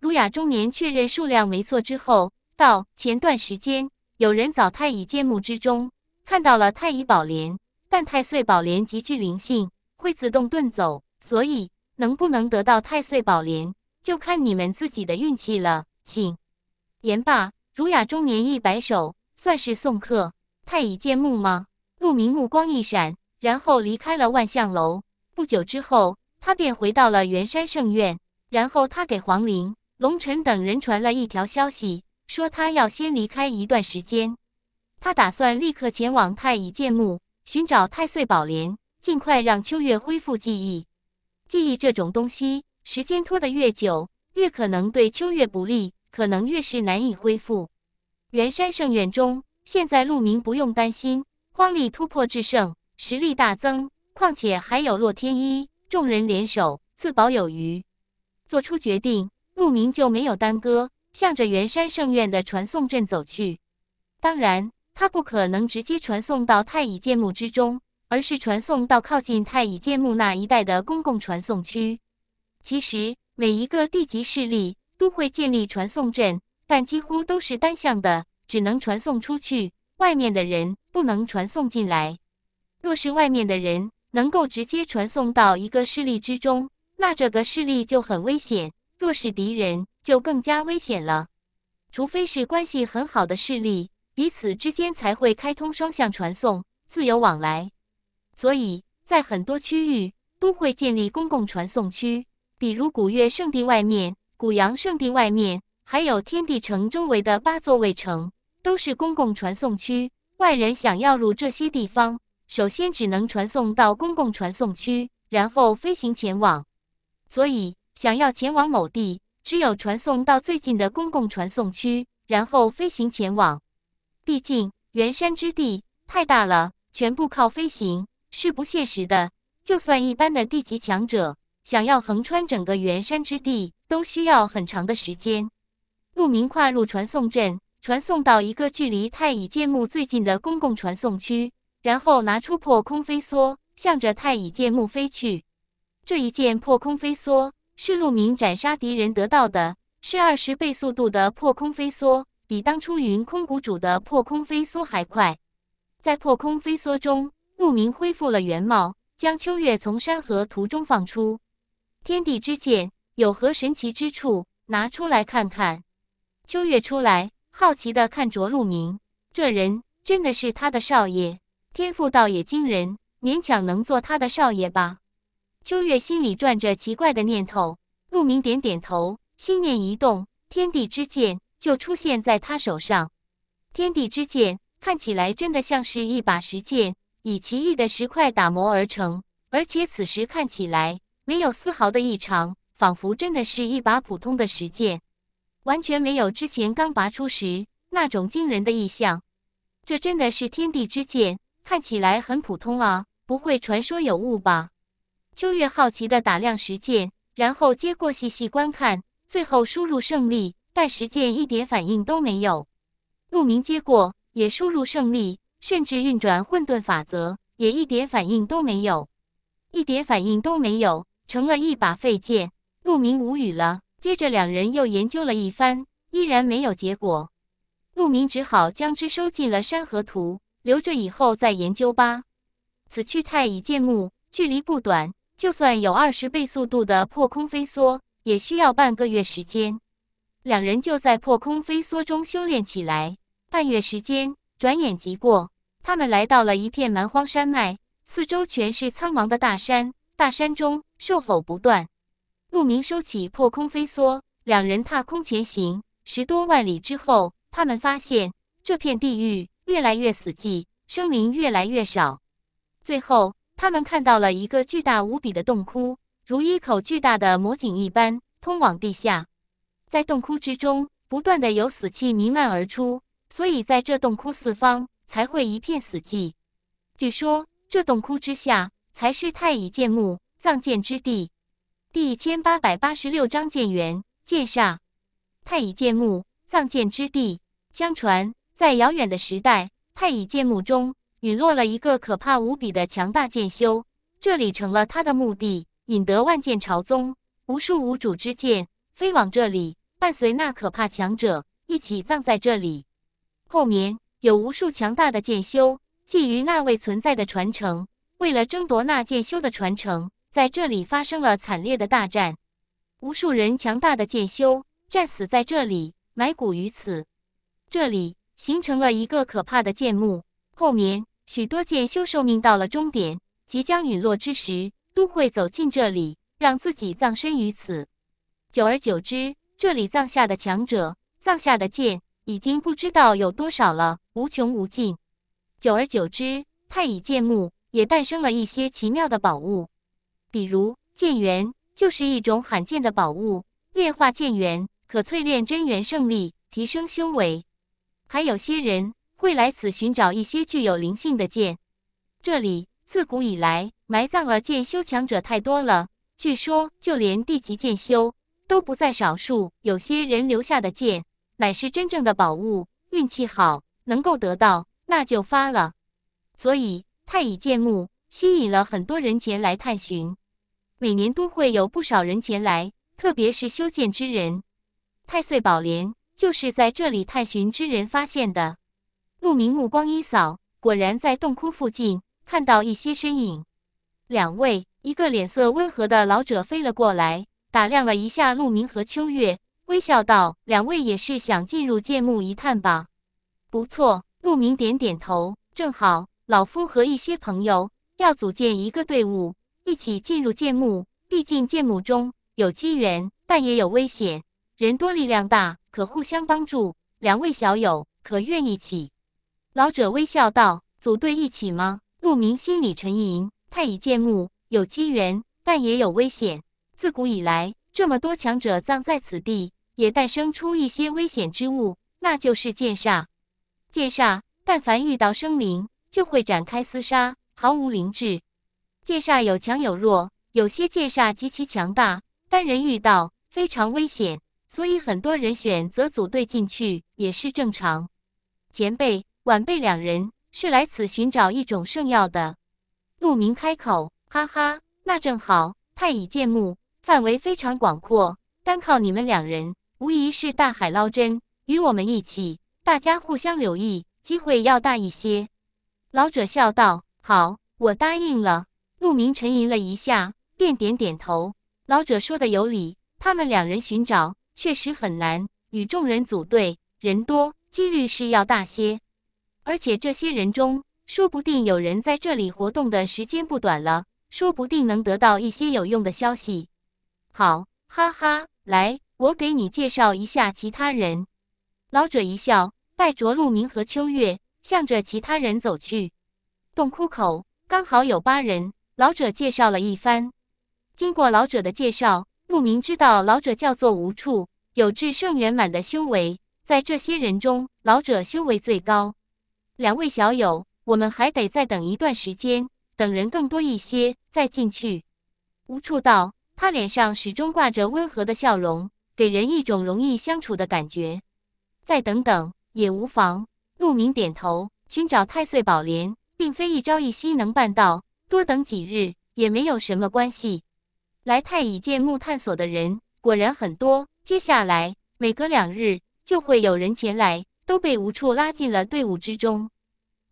儒雅中年确认数量没错之后，道：前段时间有人找太乙揭墓之中看到了太乙宝莲，但太岁宝莲极具灵性。会自动遁走，所以能不能得到太岁宝莲，就看你们自己的运气了。请言罢，儒雅中年一摆手，算是送客。太乙剑墓吗？陆明目光一闪，然后离开了万象楼。不久之后，他便回到了元山圣院，然后他给黄陵、龙辰等人传了一条消息，说他要先离开一段时间。他打算立刻前往太乙剑墓，寻找太岁宝莲。尽快让秋月恢复记忆。记忆这种东西，时间拖得越久，越可能对秋月不利，可能越是难以恢复。元山圣院中，现在陆明不用担心。荒力突破至圣，实力大增，况且还有洛天依，众人联手，自保有余。做出决定，陆明就没有耽搁，向着元山圣院的传送阵走去。当然，他不可能直接传送到太乙剑墓之中。而是传送到靠近太乙剑墓那一带的公共传送区。其实每一个地级势力都会建立传送阵，但几乎都是单向的，只能传送出去，外面的人不能传送进来。若是外面的人能够直接传送到一个势力之中，那这个势力就很危险；若是敌人，就更加危险了。除非是关系很好的势力，彼此之间才会开通双向传送，自由往来。所以在很多区域都会建立公共传送区，比如古月圣地外面、古阳圣地外面，还有天地城周围的八座卫城，都是公共传送区。外人想要入这些地方，首先只能传送到公共传送区，然后飞行前往。所以想要前往某地，只有传送到最近的公共传送区，然后飞行前往。毕竟元山之地太大了，全部靠飞行。是不现实的。就算一般的地级强者，想要横穿整个元山之地，都需要很长的时间。陆明跨入传送阵，传送到一个距离太乙剑墓最近的公共传送区，然后拿出破空飞梭，向着太乙剑墓飞去。这一件破空飞梭是陆明斩杀敌人得到的，是二十倍速度的破空飞梭，比当初云空谷主的破空飞梭还快。在破空飞梭中。陆明恢复了原貌，将秋月从山河图中放出。天地之剑有何神奇之处？拿出来看看。秋月出来，好奇地看着陆明。这人真的是他的少爷，天赋倒也惊人，勉强能做他的少爷吧。秋月心里转着奇怪的念头。陆明点点头，心念一动，天地之剑就出现在他手上。天地之剑看起来真的像是一把石剑。以奇异的石块打磨而成，而且此时看起来没有丝毫的异常，仿佛真的是一把普通的石剑，完全没有之前刚拔出时那种惊人的异象。这真的是天地之剑？看起来很普通啊，不会传说有误吧？秋月好奇地打量石剑，然后接过细细观看，最后输入胜利，但石剑一点反应都没有。陆明接过，也输入胜利，甚至运转混沌法则也一点反应都没有，一点反应都没有，成了一把废剑。陆明无语了。接着两人又研究了一番，依然没有结果。陆明只好将之收进了山河图，留着以后再研究吧。此去太乙剑墓距离不短，就算有二十倍速度的破空飞梭，也需要半个月时间。两人就在破空飞梭中修炼起来。半月时间。转眼即过，他们来到了一片蛮荒山脉，四周全是苍茫的大山，大山中兽吼不断。陆明收起破空飞梭，两人踏空前行。十多万里之后，他们发现这片地域越来越死寂，生灵越来越少。最后，他们看到了一个巨大无比的洞窟，如一口巨大的魔井一般，通往地下。在洞窟之中，不断的有死气弥漫而出。所以，在这洞窟四方才会一片死寂。据说，这洞窟之下才是太乙剑墓葬剑之地。第一千八百八十六章剑缘剑煞，太乙剑墓葬剑之地。相传，在遥远的时代，太乙剑墓中陨落了一个可怕无比的强大剑修，这里成了他的墓地，引得万剑朝宗，无数无主之剑飞往这里，伴随那可怕强者一起葬在这里。后面有无数强大的剑修觊觎那位存在的传承，为了争夺那剑修的传承，在这里发生了惨烈的大战。无数人强大的剑修战死在这里，埋骨于此。这里形成了一个可怕的剑墓。后面许多剑修寿命到了终点，即将陨落之时，都会走进这里，让自己葬身于此。久而久之，这里葬下的强者，葬下的剑。已经不知道有多少了，无穷无尽。久而久之，太乙剑墓也诞生了一些奇妙的宝物，比如剑元就是一种罕见的宝物，炼化剑元可淬炼真元胜利，提升修为。还有些人会来此寻找一些具有灵性的剑。这里自古以来埋葬了剑修强者太多了，据说就连地级剑修都不在少数。有些人留下的剑。乃是真正的宝物，运气好能够得到，那就发了。所以太乙剑墓吸引了很多人前来探寻，每年都会有不少人前来，特别是修建之人。太岁宝莲就是在这里探寻之人发现的。陆明目光一扫，果然在洞窟附近看到一些身影。两位，一个脸色温和的老者飞了过来，打量了一下陆明和秋月。微笑道：“两位也是想进入剑墓一探吧？”“不错。”陆明点点头。“正好，老夫和一些朋友要组建一个队伍，一起进入剑墓。毕竟剑墓中有机缘，但也有危险。人多力量大，可互相帮助。两位小友，可愿意一起？”老者微笑道：“组队一起吗？”陆明心里沉吟：太乙剑墓有机缘，但也有危险。自古以来，这么多强者葬在此地。也诞生出一些危险之物，那就是剑煞。剑煞但凡遇到生灵，就会展开厮杀，毫无灵智。剑煞有强有弱，有些剑煞极其强大，单人遇到非常危险，所以很多人选择组队进去也是正常。前辈，晚辈两人是来此寻找一种圣药的。陆明开口：“哈哈，那正好，太乙剑墓范围非常广阔，单靠你们两人。”无疑是大海捞针。与我们一起，大家互相留意，机会要大一些。老者笑道：“好，我答应了。”陆明沉吟了一下，便点点头。老者说的有理，他们两人寻找确实很难。与众人组队，人多几率是要大些。而且这些人中，说不定有人在这里活动的时间不短了，说不定能得到一些有用的消息。好，哈哈，来！我给你介绍一下其他人。老者一笑，带着陆明和秋月，向着其他人走去。洞窟口刚好有八人，老者介绍了一番。经过老者的介绍，陆明知道老者叫做无处，有至圣圆满的修为，在这些人中，老者修为最高。两位小友，我们还得再等一段时间，等人更多一些再进去。无处道，他脸上始终挂着温和的笑容。给人一种容易相处的感觉，再等等也无妨。鹿鸣点头，寻找太岁宝莲，并非一朝一夕能办到，多等几日也没有什么关系。来太乙剑墓探索的人果然很多，接下来每隔两日就会有人前来，都被无处拉进了队伍之中。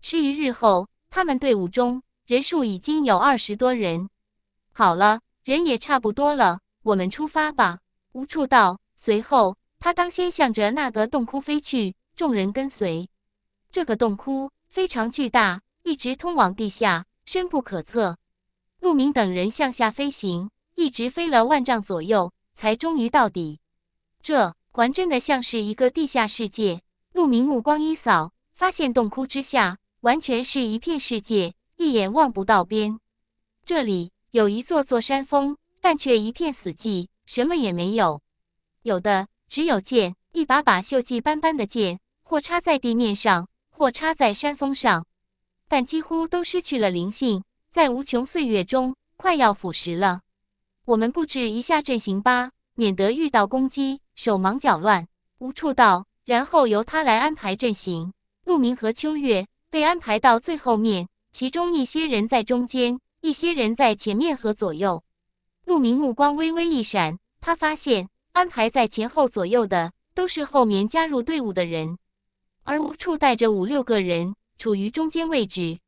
十余日后，他们队伍中人数已经有二十多人。好了，人也差不多了，我们出发吧。无处道。随后，他当先向着那个洞窟飞去，众人跟随。这个洞窟非常巨大，一直通往地下，深不可测。陆明等人向下飞行，一直飞了万丈左右，才终于到底。这，还真的像是一个地下世界。陆明目光一扫，发现洞窟之下完全是一片世界，一眼望不到边。这里有一座座山峰，但却一片死寂。什么也没有，有的只有剑，一把把锈迹斑斑的剑，或插在地面上，或插在山峰上，但几乎都失去了灵性，在无穷岁月中快要腐蚀了。我们布置一下阵型吧，免得遇到攻击手忙脚乱无处到。然后由他来安排阵型。鹿鸣和秋月被安排到最后面，其中一些人在中间，一些人在前面和左右。陆明目光微微一闪，他发现安排在前后左右的都是后面加入队伍的人，而吴处带着五六个人处于中间位置。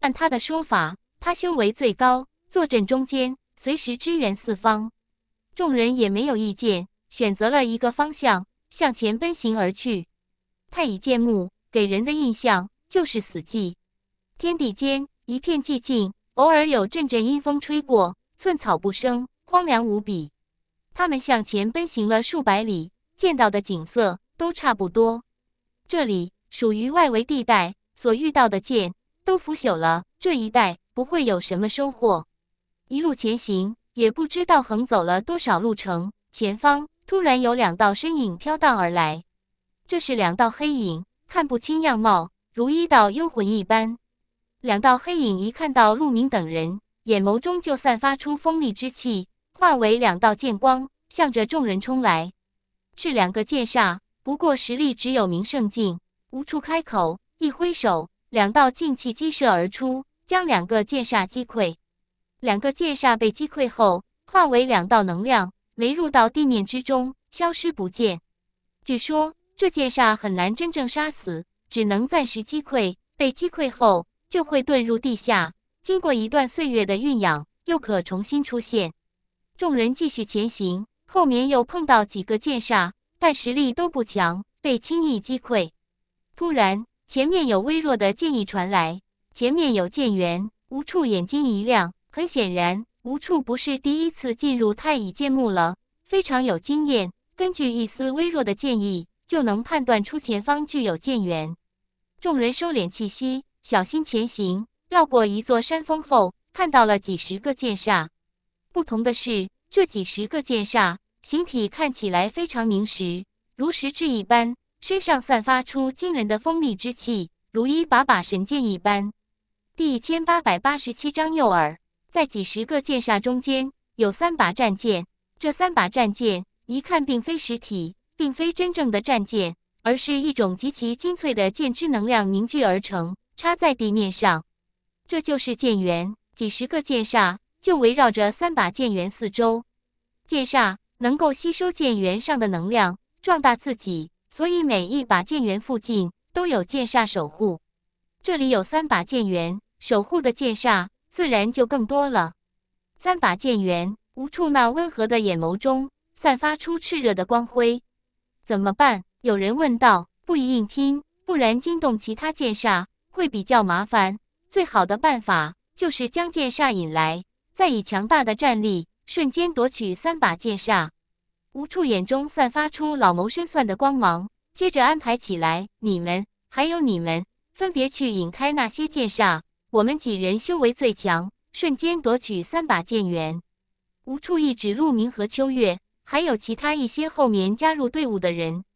按他的说法，他修为最高，坐镇中间，随时支援四方。众人也没有意见，选择了一个方向向前奔行而去。太乙剑墓给人的印象就是死寂，天地间一片寂静，偶尔有阵阵阴风吹过。寸草不生，荒凉无比。他们向前奔行了数百里，见到的景色都差不多。这里属于外围地带，所遇到的剑都腐朽了。这一带不会有什么收获。一路前行，也不知道横走了多少路程。前方突然有两道身影飘荡而来，这是两道黑影，看不清样貌，如一道幽魂一般。两道黑影一看到陆明等人。眼眸中就散发出锋利之气，化为两道剑光，向着众人冲来。这两个剑煞不过实力只有名胜境，无处开口，一挥手，两道劲气激射而出，将两个剑煞击溃。两个剑煞被击溃后，化为两道能量，没入到地面之中，消失不见。据说这剑煞很难真正杀死，只能暂时击溃。被击溃后，就会遁入地下。经过一段岁月的酝酿，又可重新出现。众人继续前行，后面又碰到几个剑煞，但实力都不强，被轻易击溃。突然，前面有微弱的剑意传来，前面有剑源。无处眼睛一亮，很显然，无处不是第一次进入太乙剑墓了，非常有经验。根据一丝微弱的剑意，就能判断出前方具有剑源。众人收敛气息，小心前行。绕过一座山峰后，看到了几十个剑煞。不同的是，这几十个剑煞形体看起来非常凝实，如石质一般，身上散发出惊人的锋利之气，如一把把神剑一般。第一千八百八十七章诱饵。在几十个剑煞中间，有三把战剑。这三把战剑一看并非实体，并非真正的战剑，而是一种极其精粹的剑之能量凝聚而成，插在地面上。这就是剑元，几十个剑煞就围绕着三把剑源四周。剑煞能够吸收剑源上的能量，壮大自己，所以每一把剑源附近都有剑煞守护。这里有三把剑源，守护的剑煞自然就更多了。三把剑源无处那温和的眼眸中散发出炽热的光辉。怎么办？有人问道。不宜硬拼，不然惊动其他剑煞会比较麻烦。最好的办法就是将剑煞引来，再以强大的战力瞬间夺取三把剑煞。吴处眼中散发出老谋深算的光芒，接着安排起来。你们还有你们，分别去引开那些剑煞。我们几人修为最强，瞬间夺取三把剑源。吴处一指陆明和秋月，还有其他一些后面加入队伍的人，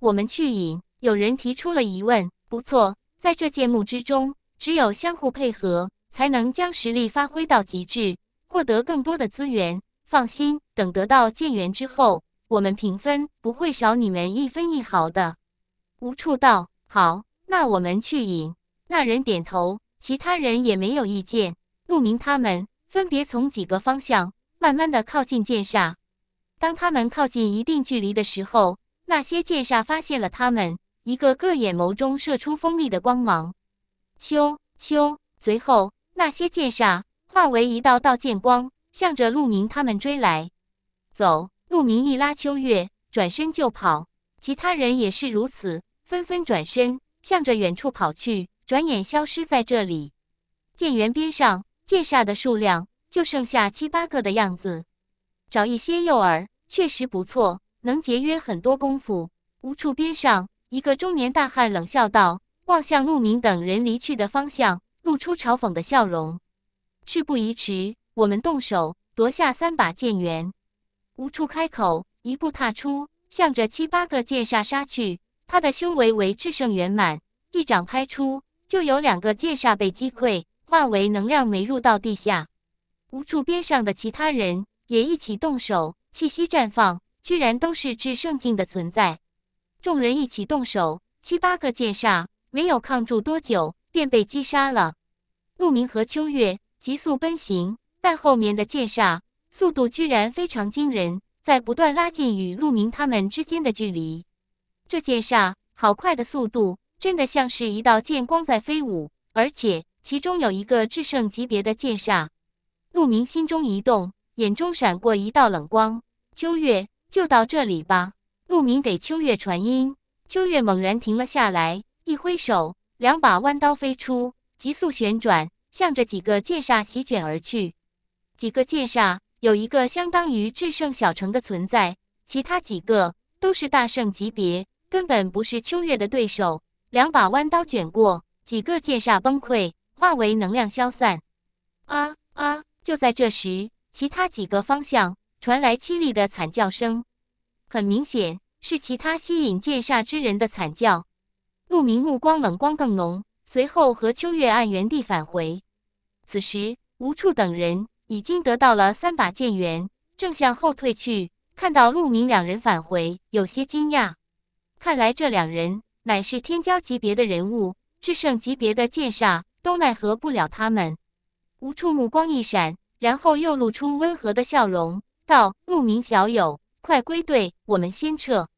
我们去引。有人提出了疑问。不错，在这剑幕之中。只有相互配合，才能将实力发挥到极致，获得更多的资源。放心，等得到剑元之后，我们平分，不会少你们一分一毫的。无处道，好，那我们去引。那人点头，其他人也没有意见。陆明他们分别从几个方向，慢慢的靠近剑煞。当他们靠近一定距离的时候，那些剑煞发现了他们，一个个眼眸中射出锋利的光芒。秋秋，随后那些剑煞化为一道道剑光，向着陆明他们追来。走，陆明一拉秋月，转身就跑。其他人也是如此，纷纷转身向着远处跑去，转眼消失在这里。剑园边上，剑煞的数量就剩下七八个的样子。找一些诱饵，确实不错，能节约很多功夫。无处边上，一个中年大汉冷笑道。望向陆明等人离去的方向，露出嘲讽的笑容。事不宜迟，我们动手夺下三把剑元。无处开口，一步踏出，向着七八个剑煞杀去。他的修为为至圣圆满，一掌拍出，就有两个剑煞被击溃，化为能量没入到地下。无处边上的其他人也一起动手，气息绽放，居然都是至圣境的存在。众人一起动手，七八个剑煞。没有抗住多久，便被击杀了。鹿明和秋月急速奔行，但后面的剑煞速度居然非常惊人，在不断拉近与鹿明他们之间的距离。这剑煞好快的速度，真的像是一道剑光在飞舞。而且其中有一个至圣级别的剑煞，鹿明心中一动，眼中闪过一道冷光。秋月就到这里吧，鹿明给秋月传音。秋月猛然停了下来。一挥手，两把弯刀飞出，急速旋转，向着几个剑煞席卷而去。几个剑煞有一个相当于至圣小城的存在，其他几个都是大圣级别，根本不是秋月的对手。两把弯刀卷过，几个剑煞崩溃，化为能量消散。啊啊！就在这时，其他几个方向传来凄厉的惨叫声，很明显是其他吸引剑煞之人的惨叫。陆明目光冷光更浓，随后和秋月按原地返回。此时，吴处等人已经得到了三把剑元，正向后退去。看到陆明两人返回，有些惊讶。看来这两人乃是天骄级别的人物，至圣级别的剑煞都奈何不了他们。吴处目光一闪，然后又露出温和的笑容，道：“陆明小友，快归队，我们先撤。”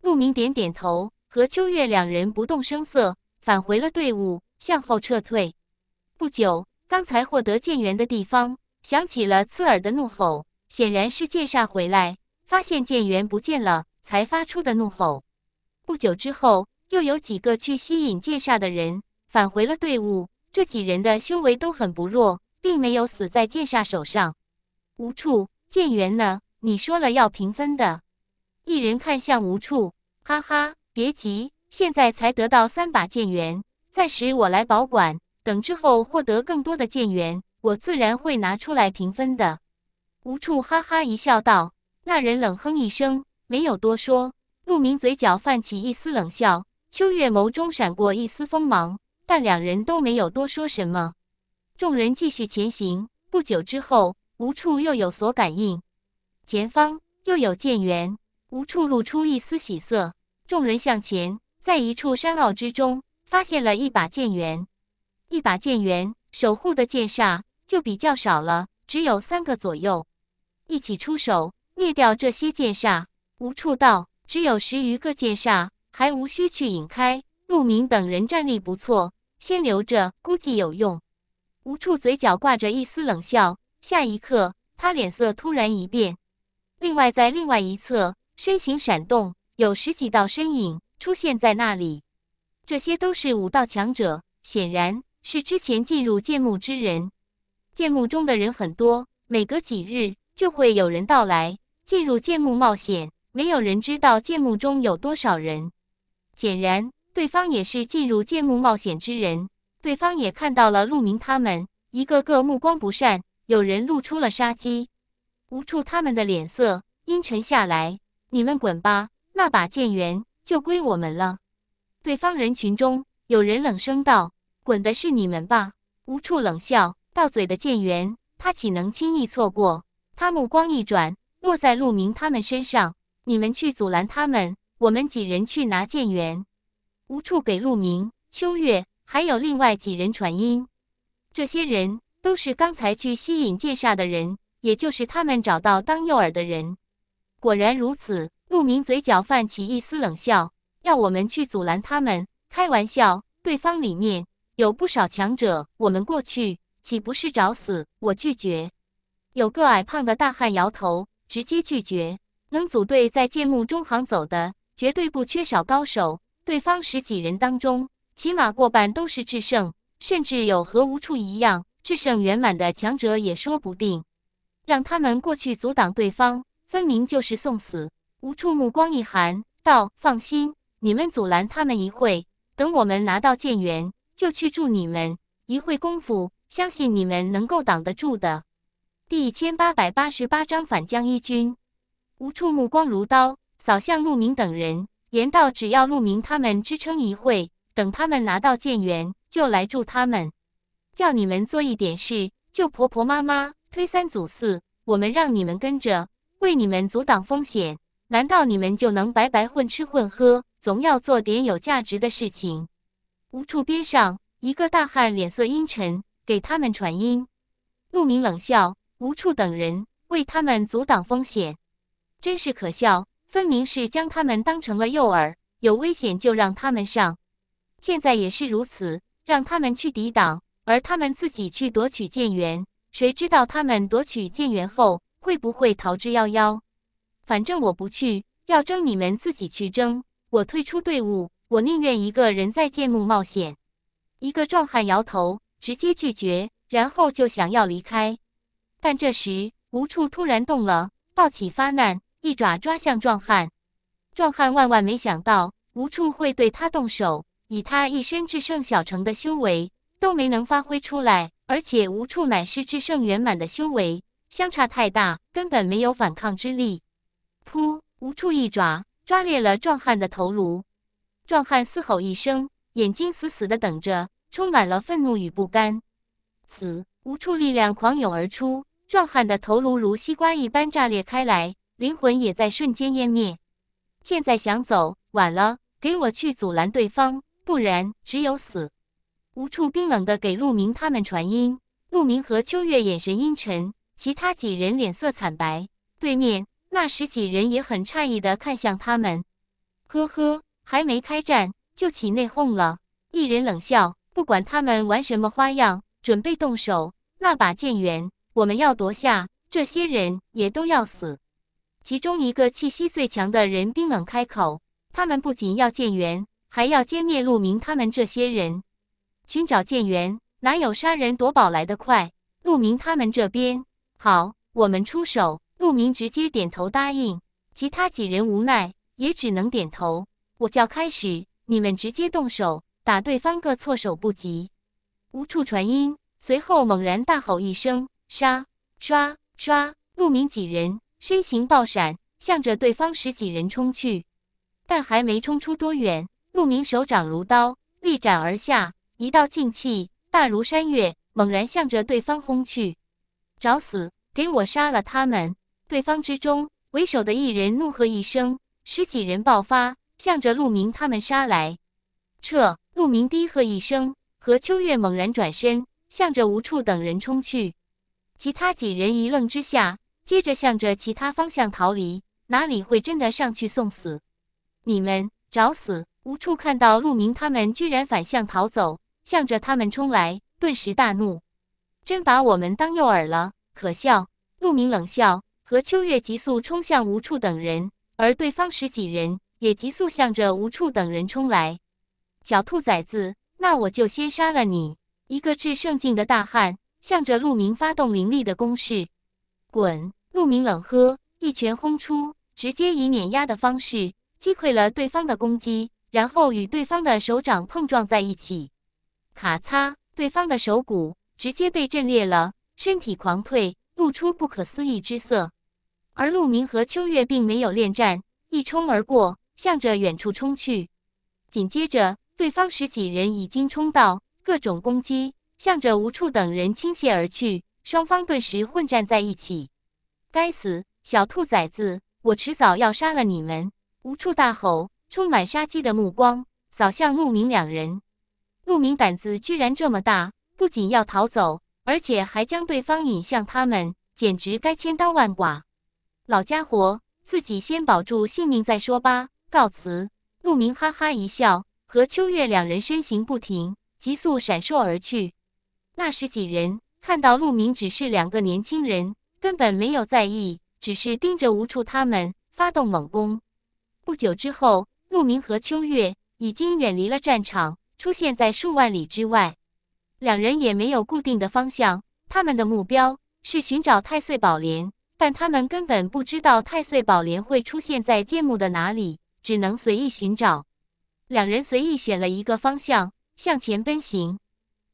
陆明点点头。和秋月两人不动声色，返回了队伍，向后撤退。不久，刚才获得剑元的地方响起了刺耳的怒吼，显然是剑煞回来，发现剑元不见了，才发出的怒吼。不久之后，又有几个去吸引剑煞的人返回了队伍，这几人的修为都很不弱，并没有死在剑煞手上。无处，剑元呢？你说了要平分的。一人看向无处，哈哈。别急，现在才得到三把剑元，暂时我来保管。等之后获得更多的剑元，我自然会拿出来平分的。无处哈哈一笑，道：“那人冷哼一声，没有多说。”陆明嘴角泛起一丝冷笑，秋月眸中闪过一丝锋芒，但两人都没有多说什么。众人继续前行。不久之后，无处又有所感应，前方又有剑元，无处露出一丝喜色。众人向前，在一处山坳之中发现了一把剑源，一把剑源守护的剑煞就比较少了，只有三个左右。一起出手灭掉这些剑煞。无处道，只有十余个剑煞，还无需去引开。陆明等人战力不错，先留着，估计有用。无处嘴角挂着一丝冷笑。下一刻，他脸色突然一变。另外，在另外一侧，身形闪动。有十几道身影出现在那里，这些都是武道强者，显然是之前进入剑墓之人。剑墓中的人很多，每隔几日就会有人到来进入剑墓冒险。没有人知道剑墓中有多少人，显然对方也是进入剑墓冒险之人。对方也看到了陆明他们，一个个目光不善，有人露出了杀机。无处他们的脸色阴沉下来，你们滚吧。那把剑源就归我们了。对方人群中有人冷声道：“滚的是你们吧？”无处冷笑，到嘴的剑源，他岂能轻易错过？他目光一转，落在陆明他们身上：“你们去阻拦他们，我们几人去拿剑源。无处给陆明、秋月还有另外几人传音。这些人都是刚才去吸引剑煞的人，也就是他们找到当诱饵的人。果然如此。陆明嘴角泛起一丝冷笑，要我们去阻拦他们？开玩笑，对方里面有不少强者，我们过去岂不是找死？我拒绝。有个矮胖的大汉摇头，直接拒绝。能组队在剑幕中行走的，绝对不缺少高手。对方十几人当中，起码过半都是制胜，甚至有和无处一样至圣圆满的强者也说不定。让他们过去阻挡对方，分明就是送死。无处目光一寒，道：“放心，你们阻拦他们一会，等我们拿到剑源，就去助你们。一会功夫，相信你们能够挡得住的。”第一千八百八十八章反将一军。无处目光如刀，扫向陆明等人，言道：“只要陆明他们支撑一会，等他们拿到剑源，就来助他们。叫你们做一点事，就婆婆妈妈推三阻四。我们让你们跟着，为你们阻挡风险。”难道你们就能白白混吃混喝？总要做点有价值的事情。无处边上一个大汉脸色阴沉，给他们传音。陆明冷笑，无处等人为他们阻挡风险，真是可笑，分明是将他们当成了诱饵。有危险就让他们上，现在也是如此，让他们去抵挡，而他们自己去夺取舰员。谁知道他们夺取舰员后会不会逃之夭夭？反正我不去，要争你们自己去争。我退出队伍，我宁愿一个人在剑木冒险。一个壮汉摇头，直接拒绝，然后就想要离开。但这时无处突然动了，抱起发难，一爪抓向壮汉。壮汉万万没想到无处会对他动手，以他一身至圣小城的修为都没能发挥出来，而且无处乃是至圣圆满的修为，相差太大，根本没有反抗之力。噗！无处一爪抓裂了壮汉的头颅，壮汉嘶吼一声，眼睛死死的等着，充满了愤怒与不甘。此无处力量狂涌而出，壮汉的头颅如西瓜一般炸裂开来，灵魂也在瞬间湮灭。现在想走晚了，给我去阻拦对方，不然只有死！无处冰冷的给陆明他们传音，陆明和秋月眼神阴沉，其他几人脸色惨白。对面。那十几人也很诧异的看向他们，呵呵，还没开战就起内讧了。一人冷笑，不管他们玩什么花样，准备动手。那把剑源，我们要夺下，这些人也都要死。其中一个气息最强的人冰冷开口：“他们不仅要剑源，还要歼灭鹿明他们这些人。寻找剑源，哪有杀人夺宝来得快？鹿明他们这边，好，我们出手。”陆明直接点头答应，其他几人无奈也只能点头。我叫开始，你们直接动手，打对方个措手不及。无处传音，随后猛然大吼一声：“杀！”刷刷，陆明几人身形暴闪，向着对方十几人冲去。但还没冲出多远，陆明手掌如刀，力斩而下，一道劲气大如山岳，猛然向着对方轰去。找死！给我杀了他们！对方之中，为首的一人怒喝一声，十几人爆发，向着陆明他们杀来。撤！陆明低喝一声，和秋月猛然转身，向着吴处等人冲去。其他几人一愣之下，接着向着其他方向逃离，哪里会真的上去送死？你们找死！吴处看到陆明他们居然反向逃走，向着他们冲来，顿时大怒，真把我们当诱饵了，可笑！陆明冷笑。和秋月急速冲向吴处等人，而对方十几人也急速向着吴处等人冲来。狡兔崽子，那我就先杀了你！一个至圣境的大汉向着陆明发动凌厉的攻势。滚！陆明冷喝，一拳轰出，直接以碾压的方式击溃了对方的攻击，然后与对方的手掌碰撞在一起。咔嚓！对方的手骨直接被震裂了，身体狂退。露出不可思议之色，而陆明和秋月并没有恋战，一冲而过，向着远处冲去。紧接着，对方十几人已经冲到，各种攻击向着无处等人倾泻而去，双方顿时混战在一起。该死，小兔崽子，我迟早要杀了你们！无处大吼，充满杀机的目光扫向陆明两人。陆明胆子居然这么大，不仅要逃走。而且还将对方引向他们，简直该千刀万剐！老家伙，自己先保住性命再说吧。告辞！陆明哈哈一笑，和秋月两人身形不停，急速闪烁而去。那十几人看到陆明只是两个年轻人，根本没有在意，只是盯着无处他们发动猛攻。不久之后，陆明和秋月已经远离了战场，出现在数万里之外。两人也没有固定的方向，他们的目标是寻找太岁宝莲，但他们根本不知道太岁宝莲会出现在剑墓的哪里，只能随意寻找。两人随意选了一个方向向前奔行。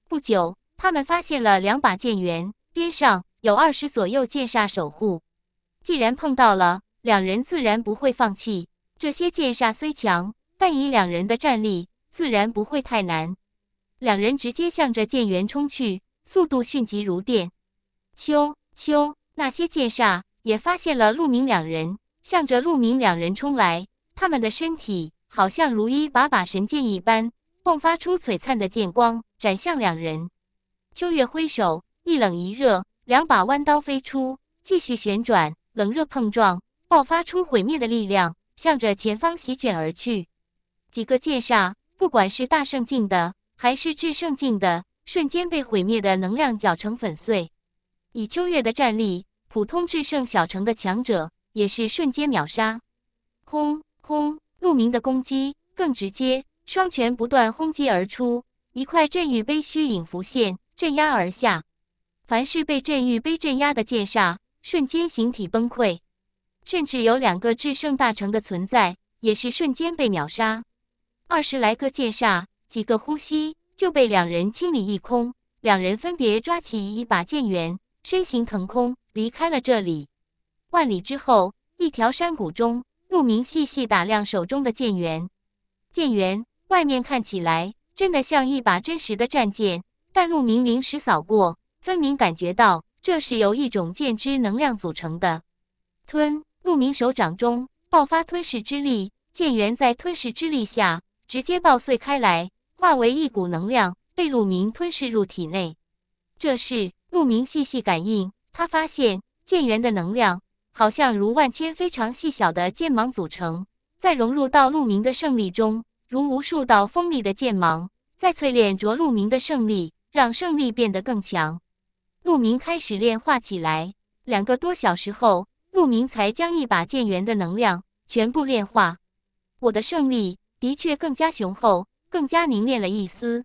不久，他们发现了两把剑源，边上有二十左右剑煞守护。既然碰到了，两人自然不会放弃。这些剑煞虽强，但以两人的战力，自然不会太难。两人直接向着剑源冲去，速度迅疾如电。秋秋，那些剑煞也发现了陆明两人，向着陆明两人冲来。他们的身体好像如一把把神剑一般，迸发出璀璨的剑光，斩向两人。秋月挥手，一冷一热，两把弯刀飞出，继续旋转，冷热碰撞，爆发出毁灭的力量，向着前方席卷而去。几个剑煞，不管是大圣境的。还是至圣境的，瞬间被毁灭的能量搅成粉碎。以秋月的战力，普通至圣小城的强者也是瞬间秒杀。轰轰！陆明的攻击更直接，双拳不断轰击而出，一块镇狱碑虚影浮现，镇压而下。凡是被镇狱碑镇压的剑煞，瞬间形体崩溃。甚至有两个至圣大成的存在，也是瞬间被秒杀。二十来个剑煞。几个呼吸就被两人清理一空，两人分别抓起一把剑元，身形腾空离开了这里。万里之后，一条山谷中，陆明细细打量手中的剑元，剑元外面看起来真的像一把真实的战舰，但陆明临时扫过，分明感觉到这是由一种剑之能量组成的。吞，陆明手掌中爆发吞噬之力，剑元在吞噬之力下直接爆碎开来。化为一股能量被鹿鸣吞噬入体内。这时，鹿鸣细细感应，他发现剑元的能量好像如万千非常细小的剑芒组成，再融入到鹿鸣的胜利中，如无数道锋利的剑芒在淬炼着鹿鸣的胜利，让胜利变得更强。鹿鸣开始炼化起来。两个多小时后，鹿鸣才将一把剑元的能量全部炼化。我的胜利的确更加雄厚。更加凝练了一丝，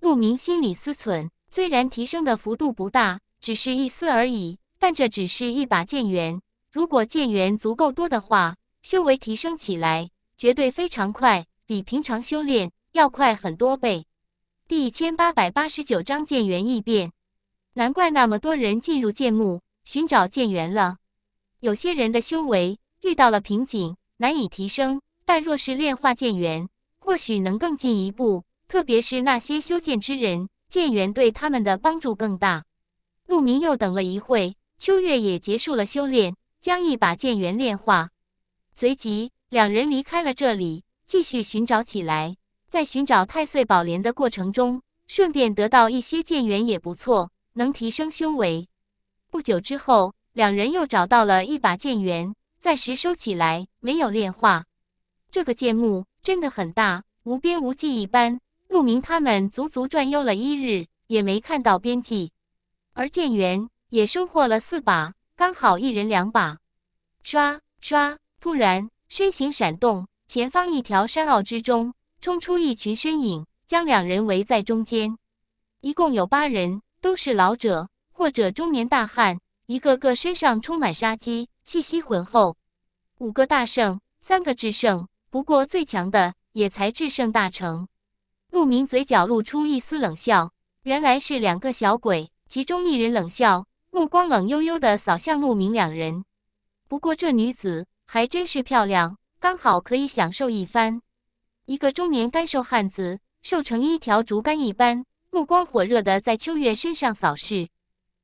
陆明心里思忖：虽然提升的幅度不大，只是一丝而已，但这只是一把剑源，如果剑源足够多的话，修为提升起来绝对非常快，比平常修炼要快很多倍。第一千八百八十九章剑元异变，难怪那么多人进入剑墓寻找剑源了。有些人的修为遇到了瓶颈，难以提升，但若是炼化剑源。或许能更进一步，特别是那些修剑之人，剑元对他们的帮助更大。陆明又等了一会，秋月也结束了修炼，将一把剑元炼化，随即两人离开了这里，继续寻找起来。在寻找太岁宝莲的过程中，顺便得到一些剑元也不错，能提升修为。不久之后，两人又找到了一把剑元，暂时收起来，没有炼化。这个剑木。真的很大，无边无际一般。陆明他们足足转悠了一日，也没看到边际。而建元也收获了四把，刚好一人两把。刷刷，突然身形闪动，前方一条山坳之中冲出一群身影，将两人围在中间。一共有八人，都是老者或者中年大汉，一个个身上充满杀机，气息浑厚。五个大圣，三个智圣。不过最强的也才制胜大成。陆明嘴角露出一丝冷笑，原来是两个小鬼。其中一人冷笑，目光冷悠悠的扫向陆明两人。不过这女子还真是漂亮，刚好可以享受一番。一个中年干瘦汉子，瘦成一条竹竿一般，目光火热的在秋月身上扫视。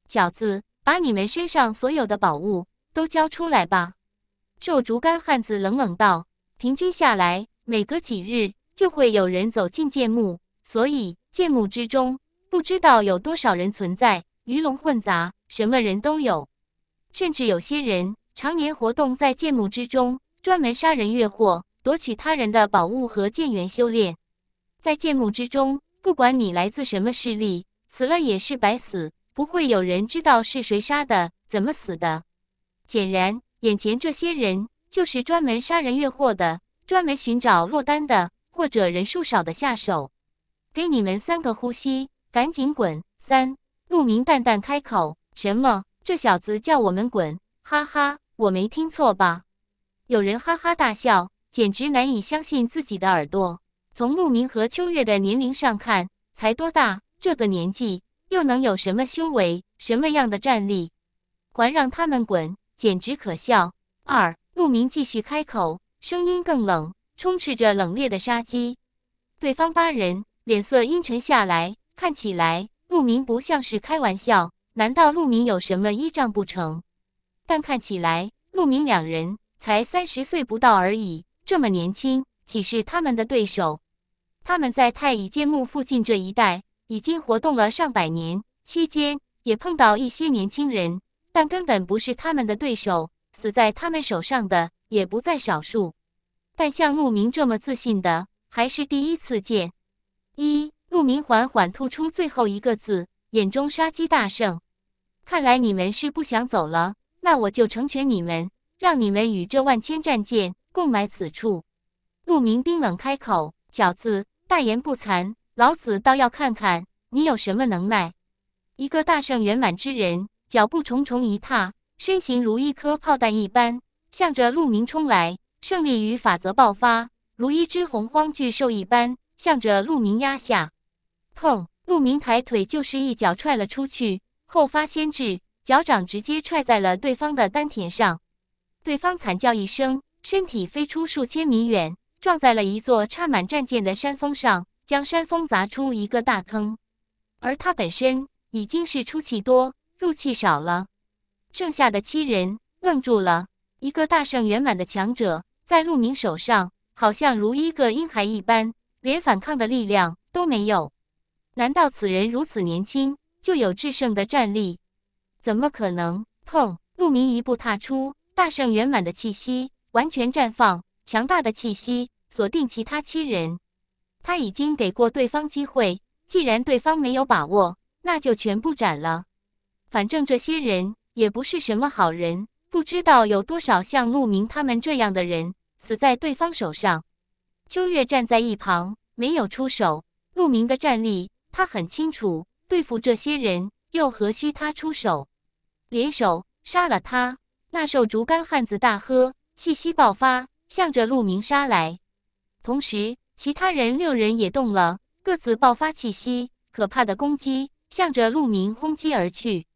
小子，把你们身上所有的宝物都交出来吧！瘦竹竿汉子冷冷道。平均下来，每隔几日就会有人走进剑墓，所以剑墓之中不知道有多少人存在，鱼龙混杂，什么人都有，甚至有些人常年活动在剑墓之中，专门杀人越货，夺取他人的宝物和剑缘修炼。在剑墓之中，不管你来自什么势力，死了也是白死，不会有人知道是谁杀的，怎么死的。显然，眼前这些人。就是专门杀人越货的，专门寻找落单的或者人数少的下手。给你们三个呼吸，赶紧滚！三，陆明淡淡开口：“什么？这小子叫我们滚？哈哈，我没听错吧？”有人哈哈大笑，简直难以相信自己的耳朵。从陆明和秋月的年龄上看，才多大？这个年纪又能有什么修为？什么样的战力？还让他们滚，简直可笑！二。陆明继续开口，声音更冷，充斥着冷冽的杀机。对方八人脸色阴沉下来，看起来陆明不像是开玩笑。难道陆明有什么依仗不成？但看起来陆明两人才三十岁不到而已，这么年轻，岂是他们的对手？他们在太乙剑墓附近这一带已经活动了上百年，期间也碰到一些年轻人，但根本不是他们的对手。死在他们手上的也不在少数，但像陆明这么自信的还是第一次见。一陆明缓缓吐出最后一个字，眼中杀机大盛。看来你们是不想走了，那我就成全你们，让你们与这万千战舰共埋此处。陆明冰冷开口：“小子，大言不惭，老子倒要看看你有什么能耐。”一个大圣圆满之人，脚步重重一踏。身形如一颗炮弹一般，向着陆明冲来。胜利与法则爆发，如一只洪荒巨兽一般，向着陆明压下。砰！陆明抬腿就是一脚踹了出去，后发先至，脚掌直接踹在了对方的丹田上。对方惨叫一声，身体飞出数千米远，撞在了一座插满战舰的山峰上，将山峰砸出一个大坑。而他本身已经是出气多入气少了。剩下的七人愣住了，一个大圣圆满的强者在陆明手上，好像如一个婴孩一般，连反抗的力量都没有。难道此人如此年轻就有制胜的战力？怎么可能？碰！陆明一步踏出，大圣圆满的气息完全绽放，强大的气息锁定其他七人。他已经给过对方机会，既然对方没有把握，那就全部斩了。反正这些人。也不是什么好人，不知道有多少像陆明他们这样的人死在对方手上。秋月站在一旁，没有出手。陆明的战力他很清楚，对付这些人又何须他出手？联手杀了他！那瘦竹竿汉子大喝，气息爆发，向着陆明杀来。同时，其他人六人也动了，各自爆发气息，可怕的攻击向着陆明轰击而去。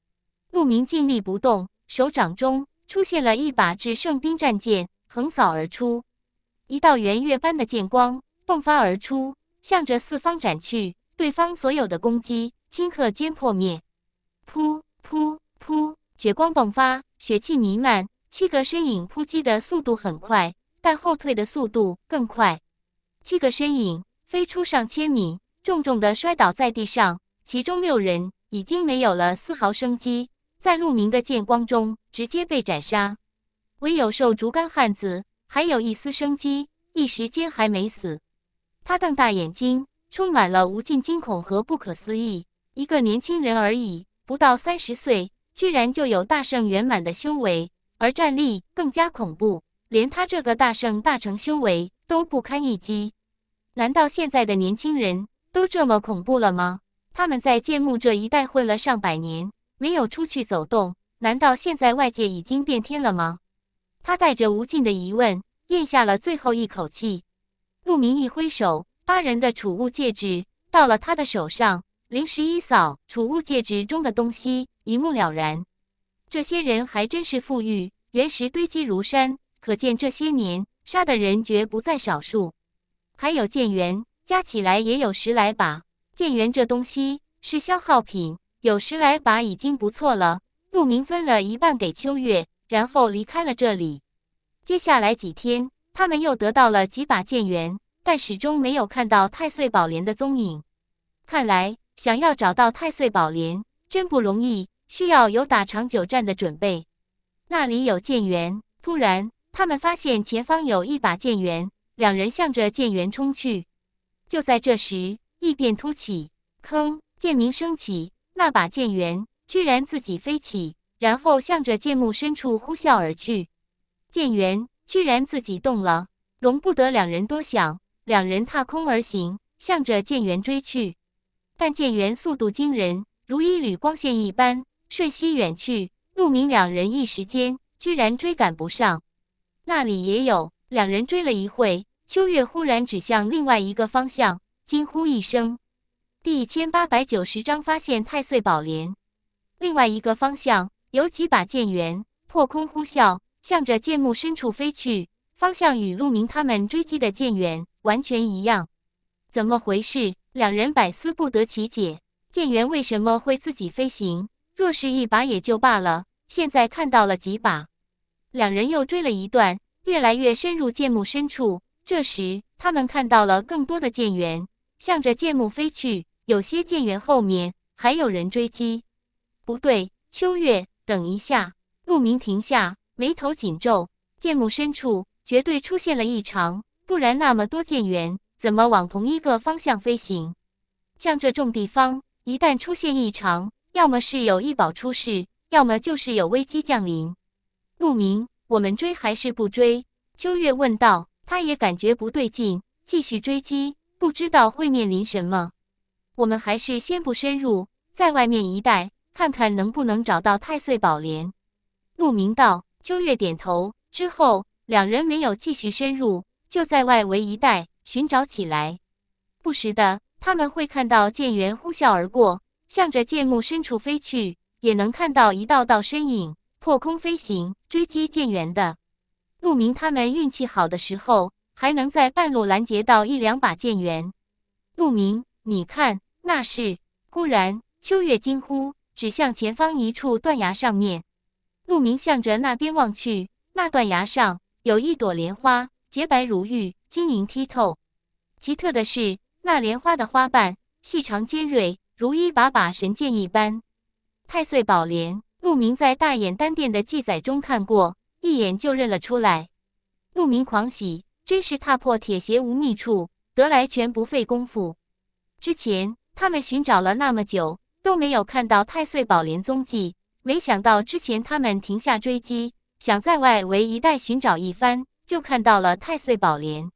陆明静立不动，手掌中出现了一把至圣兵战剑，横扫而出，一道圆月般的剑光迸发而出，向着四方斩去。对方所有的攻击顷刻间破灭。噗噗噗，血光迸发，血气弥漫。七个身影扑击的速度很快，但后退的速度更快。七个身影飞出上千米，重重的摔倒在地上。其中六人已经没有了丝毫生机。在鹿鸣的剑光中，直接被斩杀。唯有瘦竹竿汉子还有一丝生机，一时间还没死。他瞪大眼睛，充满了无尽惊恐和不可思议。一个年轻人而已，不到三十岁，居然就有大圣圆满的修为，而战力更加恐怖，连他这个大圣大成修为都不堪一击。难道现在的年轻人都这么恐怖了吗？他们在剑木这一带混了上百年。没有出去走动，难道现在外界已经变天了吗？他带着无尽的疑问，咽下了最后一口气。陆明一挥手，八人的储物戒指到了他的手上，灵石一扫，储物戒指中的东西一目了然。这些人还真是富裕，原石堆积如山，可见这些年杀的人绝不在少数。还有剑元，加起来也有十来把。剑元这东西是消耗品。有十来把已经不错了，陆明分了一半给秋月，然后离开了这里。接下来几天，他们又得到了几把剑元，但始终没有看到太岁宝莲的踪影。看来，想要找到太岁宝莲真不容易，需要有打长久战的准备。那里有剑元，突然，他们发现前方有一把剑元，两人向着剑元冲去。就在这时，异变突起，吭，剑鸣升起。那把剑源居然自己飞起，然后向着剑幕深处呼啸而去。剑源居然自己动了，容不得两人多想，两人踏空而行，向着剑源追去。但剑源速度惊人，如一缕光线一般，瞬息远去。陆明两人一时间居然追赶不上。那里也有两人追了一会，秋月忽然指向另外一个方向，惊呼一声。第一千八百九十章发现太岁宝莲。另外一个方向有几把剑源，破空呼啸，向着剑幕深处飞去，方向与陆明他们追击的剑元完全一样，怎么回事？两人百思不得其解，剑元为什么会自己飞行？若是一把也就罢了，现在看到了几把，两人又追了一段，越来越深入剑幕深处。这时，他们看到了更多的剑元，向着剑幕飞去。有些舰员后面还有人追击，不对，秋月，等一下，陆明停下，眉头紧皱，舰木深处绝对出现了异常，不然那么多舰员怎么往同一个方向飞行？像这种地方，一旦出现异常，要么是有异宝出事，要么就是有危机降临。陆明，我们追还是不追？秋月问道，他也感觉不对劲，继续追击，不知道会面临什么。我们还是先不深入，在外面一带看看能不能找到太岁宝莲。陆明道，秋月点头。之后两人没有继续深入，就在外围一带寻找起来。不时的，他们会看到剑猿呼啸而过，向着剑木深处飞去；也能看到一道道身影破空飞行，追击剑猿的。陆明他们运气好的时候，还能在半路拦截到一两把剑猿。陆明、你看，那是！忽然，秋月惊呼，指向前方一处断崖上面。陆明向着那边望去，那断崖上有一朵莲花，洁白如玉，晶莹剔透。奇特的是，那莲花的花瓣细长尖锐，如一把把神剑一般。太岁宝莲，陆明在大眼丹殿的记载中看过，一眼就认了出来。陆明狂喜，真是踏破铁鞋无觅处，得来全不费工夫。之前他们寻找了那么久都没有看到太岁宝莲踪迹，没想到之前他们停下追击，想在外围一带寻找一番，就看到了太岁宝莲。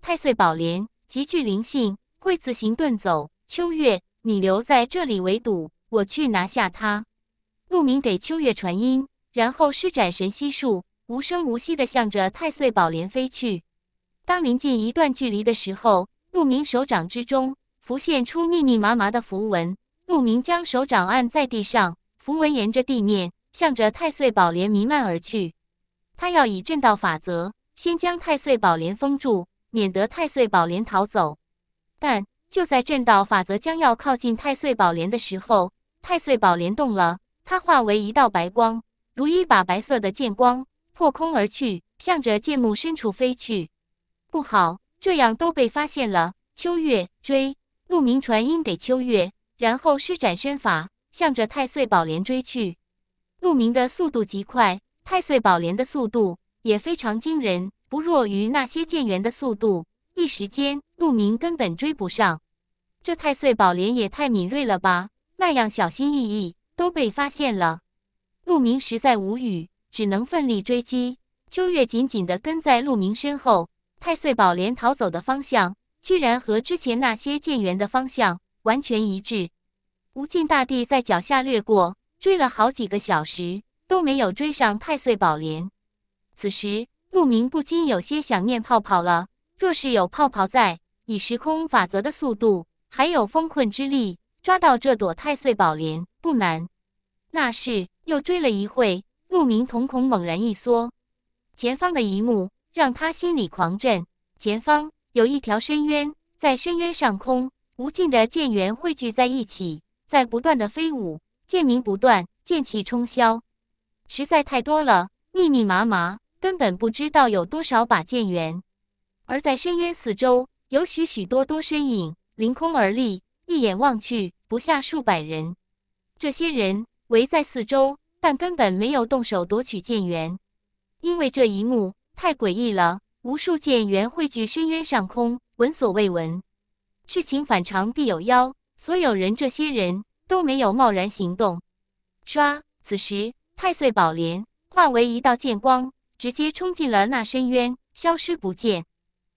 太岁宝莲极具灵性，会自行遁走。秋月，你留在这里围堵，我去拿下他。陆明给秋月传音，然后施展神息术，无声无息的向着太岁宝莲飞去。当临近一段距离的时候，陆明手掌之中。浮现出密密麻麻的符文，陆明将手掌按在地上，符文沿着地面，向着太岁宝莲弥漫而去。他要以震道法则，先将太岁宝莲封住，免得太岁宝莲逃走。但就在震道法则将要靠近太岁宝莲的时候，太岁宝莲动了，它化为一道白光，如一把白色的剑光，破空而去，向着剑幕深处飞去。不好，这样都被发现了。秋月追。陆明传音给秋月，然后施展身法，向着太岁宝莲追去。陆明的速度极快，太岁宝莲的速度也非常惊人，不弱于那些剑猿的速度。一时间，陆明根本追不上。这太岁宝莲也太敏锐了吧？那样小心翼翼，都被发现了。陆明实在无语，只能奋力追击。秋月紧紧地跟在陆明身后，太岁宝莲逃走的方向。居然和之前那些舰员的方向完全一致。无尽大地在脚下掠过，追了好几个小时都没有追上太岁宝莲。此时，陆明不禁有些想念泡泡了。若是有泡泡在，以时空法则的速度，还有封困之力，抓到这朵太岁宝莲不难。那是又追了一会，陆明瞳孔猛然一缩，前方的一幕让他心里狂震。前方。有一条深渊，在深渊上空，无尽的剑元汇聚在一起，在不断的飞舞，剑鸣不断，剑气冲霄，实在太多了，密密麻麻，根本不知道有多少把剑源。而在深渊四周，有许许多多身影凌空而立，一眼望去，不下数百人。这些人围在四周，但根本没有动手夺取剑元，因为这一幕太诡异了。无数剑元汇聚深渊上空，闻所未闻。事情反常必有妖，所有人这些人都没有贸然行动。唰！此时太岁宝莲化为一道剑光，直接冲进了那深渊，消失不见。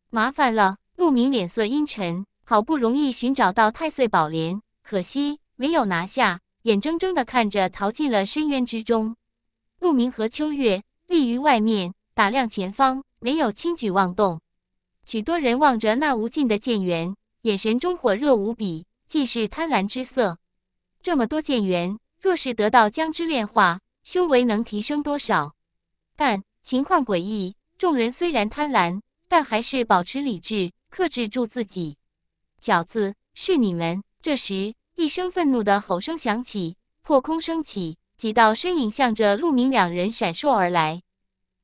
麻烦了！陆明脸色阴沉，好不容易寻找到太岁宝莲，可惜没有拿下，眼睁睁的看着逃进了深渊之中。陆明和秋月立于外面，打量前方。没有轻举妄动，许多人望着那无尽的剑源，眼神中火热无比，尽是贪婪之色。这么多剑源，若是得到，将之炼化，修为能提升多少？但情况诡异，众人虽然贪婪，但还是保持理智，克制住自己。饺子是你们。这时，一声愤怒的吼声响起，破空升起，几道身影向着陆明两人闪烁而来。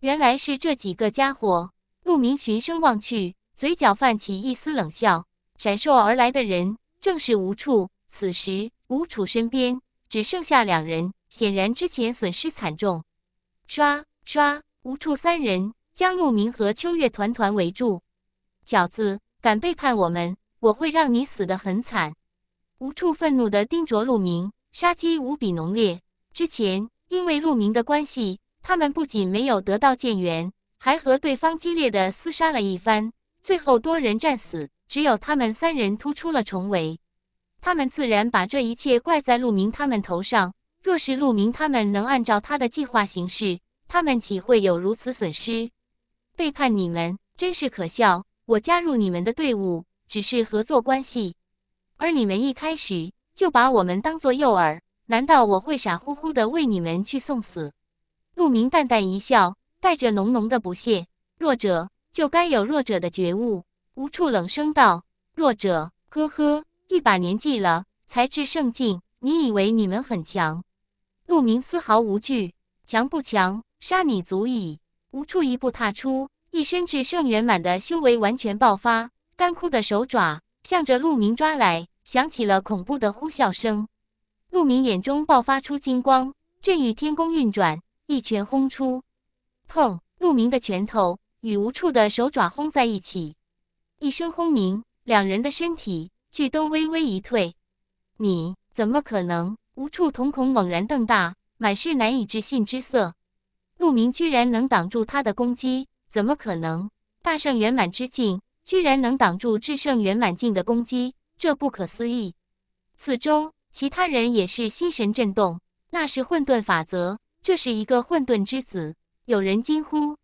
原来是这几个家伙！陆明循声望去，嘴角泛起一丝冷笑。闪烁而来的人正是吴楚。此时，吴楚身边只剩下两人，显然之前损失惨重。唰唰！吴楚三人将陆明和秋月团团围住。小子，敢背叛我们，我会让你死得很惨！吴楚愤怒的盯着陆明，杀机无比浓烈。之前因为陆明的关系。他们不仅没有得到舰员，还和对方激烈的厮杀了一番，最后多人战死，只有他们三人突出了重围。他们自然把这一切怪在陆明他们头上。若是陆明他们能按照他的计划行事，他们岂会有如此损失？背叛你们真是可笑！我加入你们的队伍只是合作关系，而你们一开始就把我们当作诱饵，难道我会傻乎乎的为你们去送死？陆明淡淡一笑，带着浓浓的不屑。弱者就该有弱者的觉悟。无处冷声道：“弱者，呵呵，一把年纪了，才智圣境，你以为你们很强？”陆明丝毫无惧，强不强，杀你足矣。无处一步踏出，一身至圣圆满的修为完全爆发，干枯的手爪向着陆明抓来，响起了恐怖的呼啸声。陆明眼中爆发出金光，震宇天宫运转。一拳轰出，砰！陆明的拳头与无处的手爪轰在一起，一声轰鸣，两人的身体俱都微微一退。你怎么可能？无处瞳孔猛然瞪大，满是难以置信之色。陆明居然能挡住他的攻击，怎么可能？大圣圆满之境居然能挡住至圣圆满境的攻击，这不可思议！四周其他人也是心神震动，那是混沌法则。这是一个混沌之子，有人惊呼。